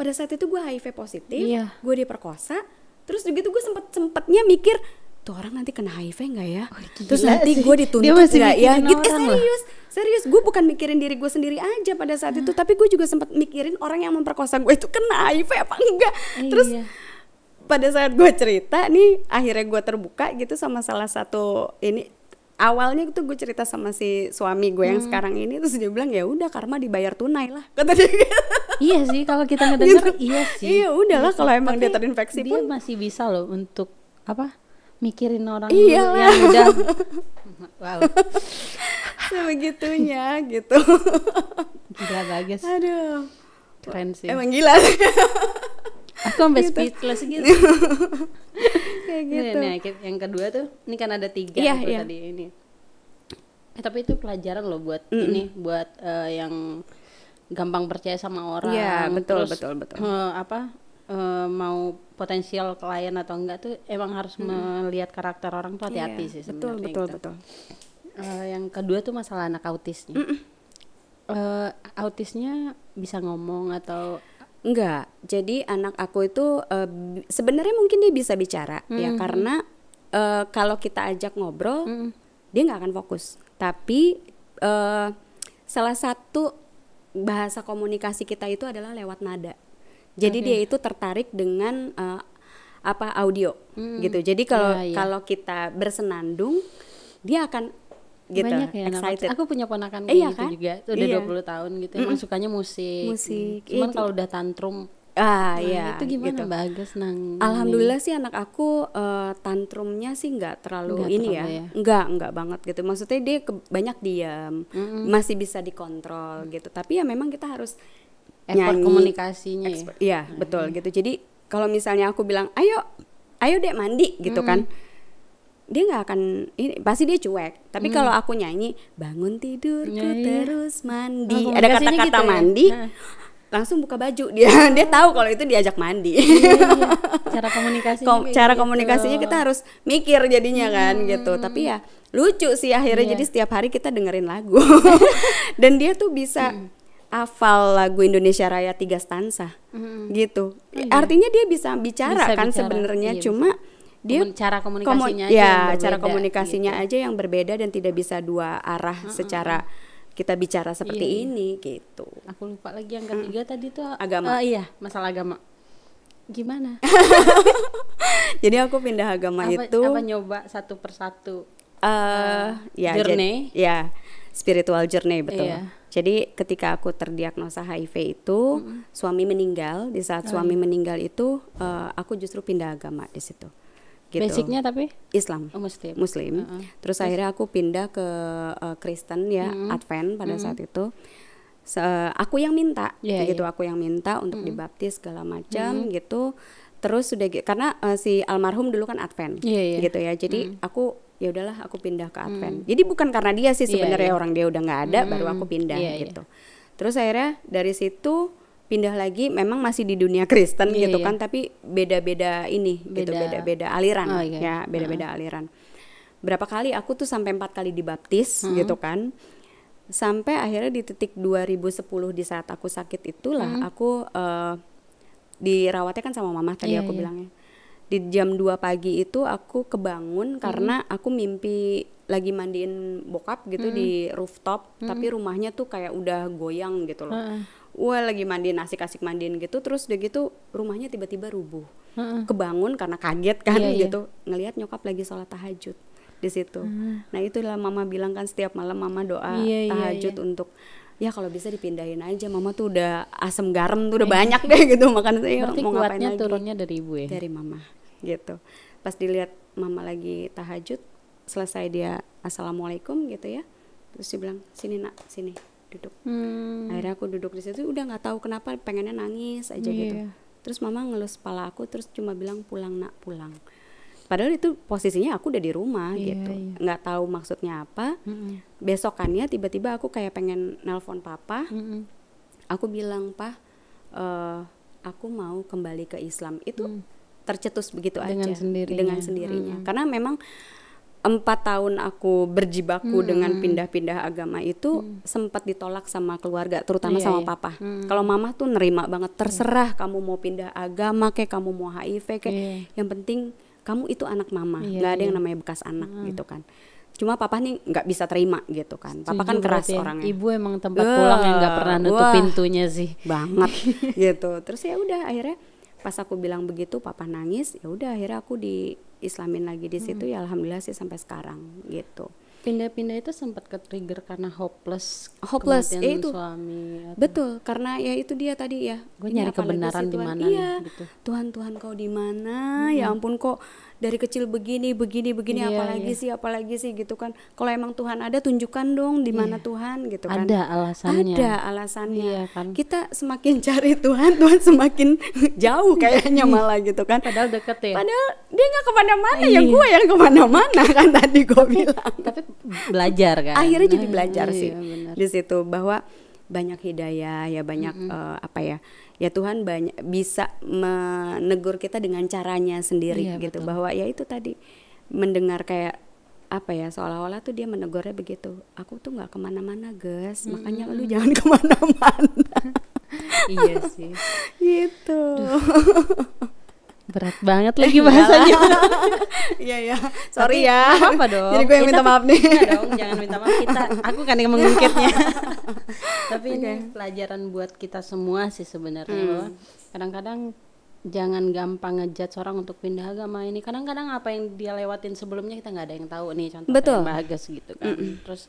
pada saat itu gue HIV positif yeah. gue diperkosa terus begitu gue sempet sempetnya mikir tuh orang nanti kena HIV nggak ya? Oh, Terus nanti gue dituntut nggak ya? Gitu, eh, serius, serius gue bukan mikirin diri gue sendiri aja pada saat hmm. itu, ah. tapi gue juga sempat mikirin orang yang memperkosa gue itu kena HIV apa enggak? Eh, Terus iya. pada saat gue cerita nih, akhirnya gue terbuka gitu sama salah satu ini awalnya tuh gue cerita sama si suami gue yang hmm. sekarang ini terus dia bilang ya udah karma dibayar tunai lah kata dia iya sih kalau kita ngedenger gitu. iya sih iya udahlah iya, kalau emang dia terinfeksi dia pun dia masih bisa loh untuk apa mikirin orang iya. dulu yang udah wow sebegitunya gitu gila bagus aduh keren sih emang gila sih aku sampai gitu. speechless gitu kayak gitu nah, yang kedua tuh ini kan ada tiga yeah, itu yeah. tadi ini eh, tapi itu pelajaran loh buat mm. ini buat uh, yang gampang percaya sama orang ya, betul Terus, betul betul uh, apa Eh, mau potensial klien atau enggak tuh emang harus hmm. melihat karakter orang tuh hati-hati yeah, sih sebenarnya. Betul gitu. betul Uh, yang kedua tuh masalah anak autisnya Uh, autisnya bisa ngomong atau enggak? Jadi anak aku itu uh, sebenarnya mungkin dia bisa bicara -hmm. ya mm-hmm. karena uh, kalau kita ajak ngobrol -hmm. dia nggak akan fokus. Tapi uh, salah satu bahasa komunikasi kita itu adalah lewat nada. Jadi okay. dia itu tertarik dengan uh, apa audio hmm. gitu. Jadi kalau yeah, yeah. kalau kita bersenandung dia akan gitu Banyak ya, excited. Aku punya ponakan eh, iya, gitu kan? juga. Udah iya. 20 tahun gitu. Emang mm -mm. sukanya musik. Musik. Cuman kalau udah tantrum Ah nah, iya, Itu gimana gitu. bagus nang? Alhamdulillah sih anak aku uh, tantrumnya sih nggak terlalu enggak ini terlalu ya. ya. Nggak nggak banget gitu. Maksudnya dia ke, banyak diam, mm -hmm. masih bisa dikontrol mm -hmm. gitu. Tapi ya memang kita harus effort nyanyi komunikasinya expert. ya, betul gitu jadi kalau misalnya aku bilang ayo ayo dek mandi gitu kan, hmm. kan dia nggak akan ini pasti dia cuek tapi hmm. kalau aku nyanyi bangun tidur, ya, ya. terus mandi oh, ada kata-kata gitu ya? mandi nah. langsung buka baju dia oh. dia tahu kalau itu diajak mandi iya, iya. iya. cara komunikasinya Kom cara gitu. komunikasinya kita harus mikir jadinya kan, hmm. kan gitu tapi ya lucu sih akhirnya iya. jadi setiap hari kita dengerin lagu dan dia tuh bisa hmm hafal lagu Indonesia Raya tiga stansa mm-hmm. gitu oh, iya. artinya dia bisa bicara bisa kan sebenarnya iya, cuma bisa. dia Komun, cara komunikasinya komu- ya, aja ya berbeda, cara komunikasinya gitu. aja yang berbeda dan tidak bisa dua arah mm-hmm. secara kita bicara seperti iya, iya. ini gitu aku lupa lagi yang ketiga mm. tadi tuh agama uh, iya masalah agama gimana jadi aku pindah agama apa, itu apa nyoba satu persatu uh, uh, ya journey ya spiritual journey betul iya jadi ketika aku terdiagnosa HIV itu, hmm. suami meninggal. Di saat oh, suami iya. meninggal itu, uh, aku justru pindah agama di situ. Gitu. Basicnya tapi Islam, oh, Muslim. Muslim. Uh -huh. Terus Muslim. akhirnya aku pindah ke uh, Kristen ya, hmm. Advent pada hmm. saat itu. Se aku yang minta, yeah, gitu. Yeah. Aku yang minta untuk hmm. dibaptis segala macam hmm. gitu terus sudah karena uh, si almarhum dulu kan Advent yeah, yeah. gitu ya jadi mm. aku ya udahlah aku pindah ke Advent. Hmm. Jadi bukan karena dia sih iya, sebenarnya yeah, yeah. orang dia udah nggak ada hmm. baru aku hmm. pindah yeah, iya. gitu. Yeah. Terus akhirnya dari situ pindah lagi memang masih di dunia Kristen yeah, gitu yeah. kan tapi beda-beda ini gitu, beda. gitu beda-beda aliran oh, okay. Iya. ya beda-beda uh hmm. -huh. aliran. Berapa kali aku tuh sampai empat kali dibaptis uh hmm. -huh. gitu kan. Sampai akhirnya di titik 2010 di saat aku sakit itulah uh -huh. aku uh, dirawatnya kan sama mama tadi yeah, aku yeah. bilangnya di jam 2 pagi itu aku kebangun karena aku mimpi lagi mandiin bokap gitu hmm. di rooftop hmm. tapi rumahnya tuh kayak udah goyang gitu loh hmm. wah lagi mandiin asik-asik mandiin gitu terus udah gitu rumahnya tiba-tiba rubuh hmm. kebangun karena kaget kan yeah, iya. gitu yeah. ngelihat nyokap lagi sholat tahajud di situ hmm. nah itulah mama bilang kan setiap malam mama doa yeah, iya, tahajud yeah, yeah. untuk ya kalau bisa dipindahin aja mama tuh udah asam garam tuh udah iya. banyak deh gitu makan saya mau ngapain lagi turunnya dari ibu ya dari mama gitu pas dilihat mama lagi tahajud selesai dia assalamualaikum gitu ya terus dia bilang sini nak sini duduk hmm. akhirnya aku duduk di situ udah nggak tahu kenapa pengennya nangis aja yeah. gitu terus mama ngelus kepala aku terus cuma bilang pulang nak pulang padahal itu posisinya aku udah di rumah yeah, gitu yeah. nggak tahu maksudnya apa mm -hmm. besokannya tiba-tiba aku kayak pengen nelpon papa mm -hmm. aku bilang pak uh, eh, aku mau kembali ke Islam itu mm tercetus begitu dengan aja sendirinya. dengan sendirinya hmm. karena memang empat tahun aku berjibaku hmm. dengan pindah-pindah agama itu hmm. sempat ditolak sama keluarga terutama yeah, sama yeah. papa hmm. kalau mama tuh nerima banget hmm. terserah yeah. kamu mau pindah agama kayak kamu mau HIV kayak yeah. yang penting kamu itu anak mama yeah, nggak ada yeah. yang namanya bekas anak hmm. gitu kan cuma papa nih nggak bisa terima gitu kan papa kan Setuju kan keras ya. orangnya ibu emang tempat uh, pulang yang nggak pernah nutup wah, pintunya sih banget gitu terus ya udah akhirnya pas aku bilang begitu papa nangis ya udah akhirnya aku di islamin lagi di situ hmm. ya alhamdulillah sih sampai sekarang gitu pindah-pindah itu sempat ke trigger karena hopeless hopeless ya itu suami atau... betul karena ya itu dia tadi ya gue nyari kebenaran di mana iya, gitu. Tuhan Tuhan kau di mana hmm. ya ampun kok dari kecil begini begini begini yeah, apalagi yeah. sih apalagi sih gitu kan kalau emang Tuhan ada tunjukkan dong di mana yeah. Tuhan gitu kan ada alasannya ada alasannya yeah, kan? kita semakin cari Tuhan Tuhan semakin jauh kayaknya malah gitu kan padahal deket ya padahal dia nggak kemana-mana yeah. ya iya. gue yang kemana-mana kan tadi gue bilang tapi belajar kan akhirnya jadi belajar iya, sih yeah, di situ bahwa banyak hidayah ya banyak mm -hmm. uh, apa ya ya Tuhan banyak bisa menegur kita dengan caranya sendiri iya, gitu betul. bahwa ya itu tadi mendengar kayak apa ya seolah-olah tuh dia menegurnya begitu aku tuh nggak kemana-mana guys -hmm. makanya lu jangan kemana-mana iya sih gitu berat banget lagi eh, bahasanya. Iya ya, sorry Tapi, ya. Apa dong? Jadi gue yang minta maaf nih. dong, jangan minta maaf kita. Aku kan yang mengungkitnya. Tapi okay. ini pelajaran buat kita semua sih sebenarnya hmm. bahwa kadang-kadang jangan gampang ngejat orang untuk pindah agama ini. Kadang-kadang apa yang dia lewatin sebelumnya kita nggak ada yang tahu nih contoh Betul. Mbak gitu kan. Mm -mm. Terus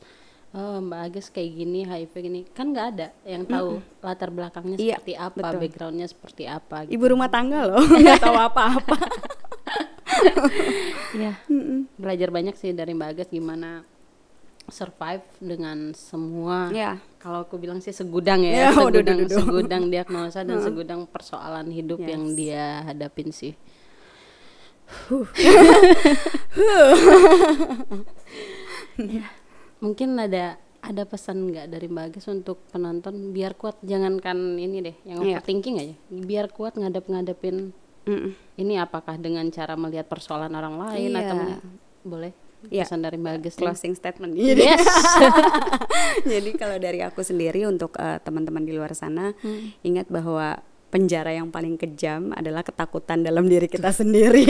oh Mbak Agus kayak gini HIV gini kan nggak ada yang tahu mm-hmm. latar belakangnya iya, seperti apa betul. backgroundnya seperti apa gitu. ibu rumah tangga loh nggak tahu apa-apa ya mm-hmm. belajar banyak sih dari Mbak Agus gimana survive dengan semua Ya kalau aku bilang sih segudang ya yeah, segudang oh, segudang diagnosa dan segudang persoalan hidup yes. yang dia hadapin sih huh. Iya mungkin ada ada pesan nggak dari Mbak Agis untuk penonton biar kuat jangankan ini deh yang yeah. overthinking aja biar kuat ngadep-ngadepin mm -mm. ini apakah dengan cara melihat persoalan orang lain yeah. atau boleh yeah. pesan dari Mbak Agis closing nih. statement jadi yes. jadi kalau dari aku sendiri untuk teman eh, teman-teman di luar sana hmm. ingat bahwa penjara yang paling kejam adalah ketakutan dalam diri kita sendiri.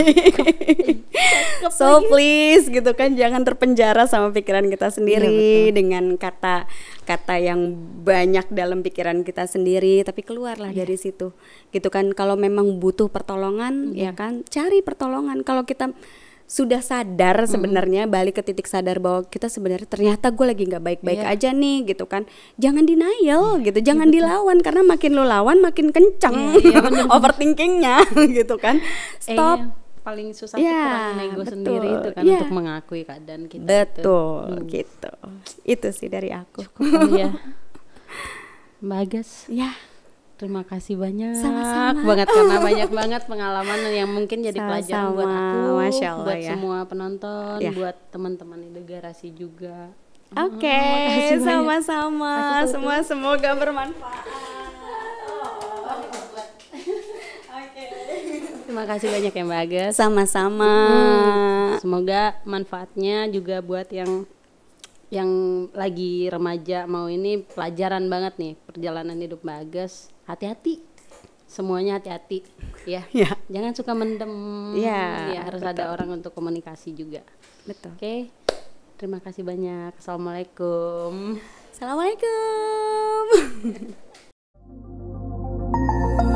so please gitu kan jangan terpenjara sama pikiran kita sendiri ya, dengan kata kata yang banyak dalam pikiran kita sendiri tapi keluarlah ya. dari situ. Gitu kan kalau memang butuh pertolongan ya, ya kan cari pertolongan kalau kita sudah sadar sebenarnya mm. balik ke titik sadar bahwa kita sebenarnya ternyata gue lagi nggak baik-baik yeah. aja nih gitu kan jangan denial yeah. gitu iya, jangan yeah, dilawan karena makin lo lawan makin kencang yeah, yeah, overthinkingnya gitu kan iya, stop yeah. paling susah yeah, nego sendiri itu kan yeah. untuk mengakui keadaan kita betul itu. Hmm. gitu itu sih dari aku Cukup, ya Bagas ya yeah. Terima kasih banyak Sama-sama. banget karena banyak banget pengalaman yang mungkin jadi Sama-sama. pelajaran buat aku, Masya Allah, buat ya. semua penonton, ya. buat teman-teman di sih juga. Oke, okay, oh, sama-sama. Semua semoga bermanfaat. Terima kasih banyak ya Mbak Agus. Sama-sama. Hmm, semoga manfaatnya juga buat yang yang lagi remaja mau ini pelajaran banget nih perjalanan hidup Bagas. Hati-hati. Semuanya hati-hati ya. yeah. Jangan suka mendem. Ya, ya harus betul. ada orang untuk komunikasi juga. Betul. Oke. Okay. Terima kasih banyak. Assalamualaikum. Assalamualaikum.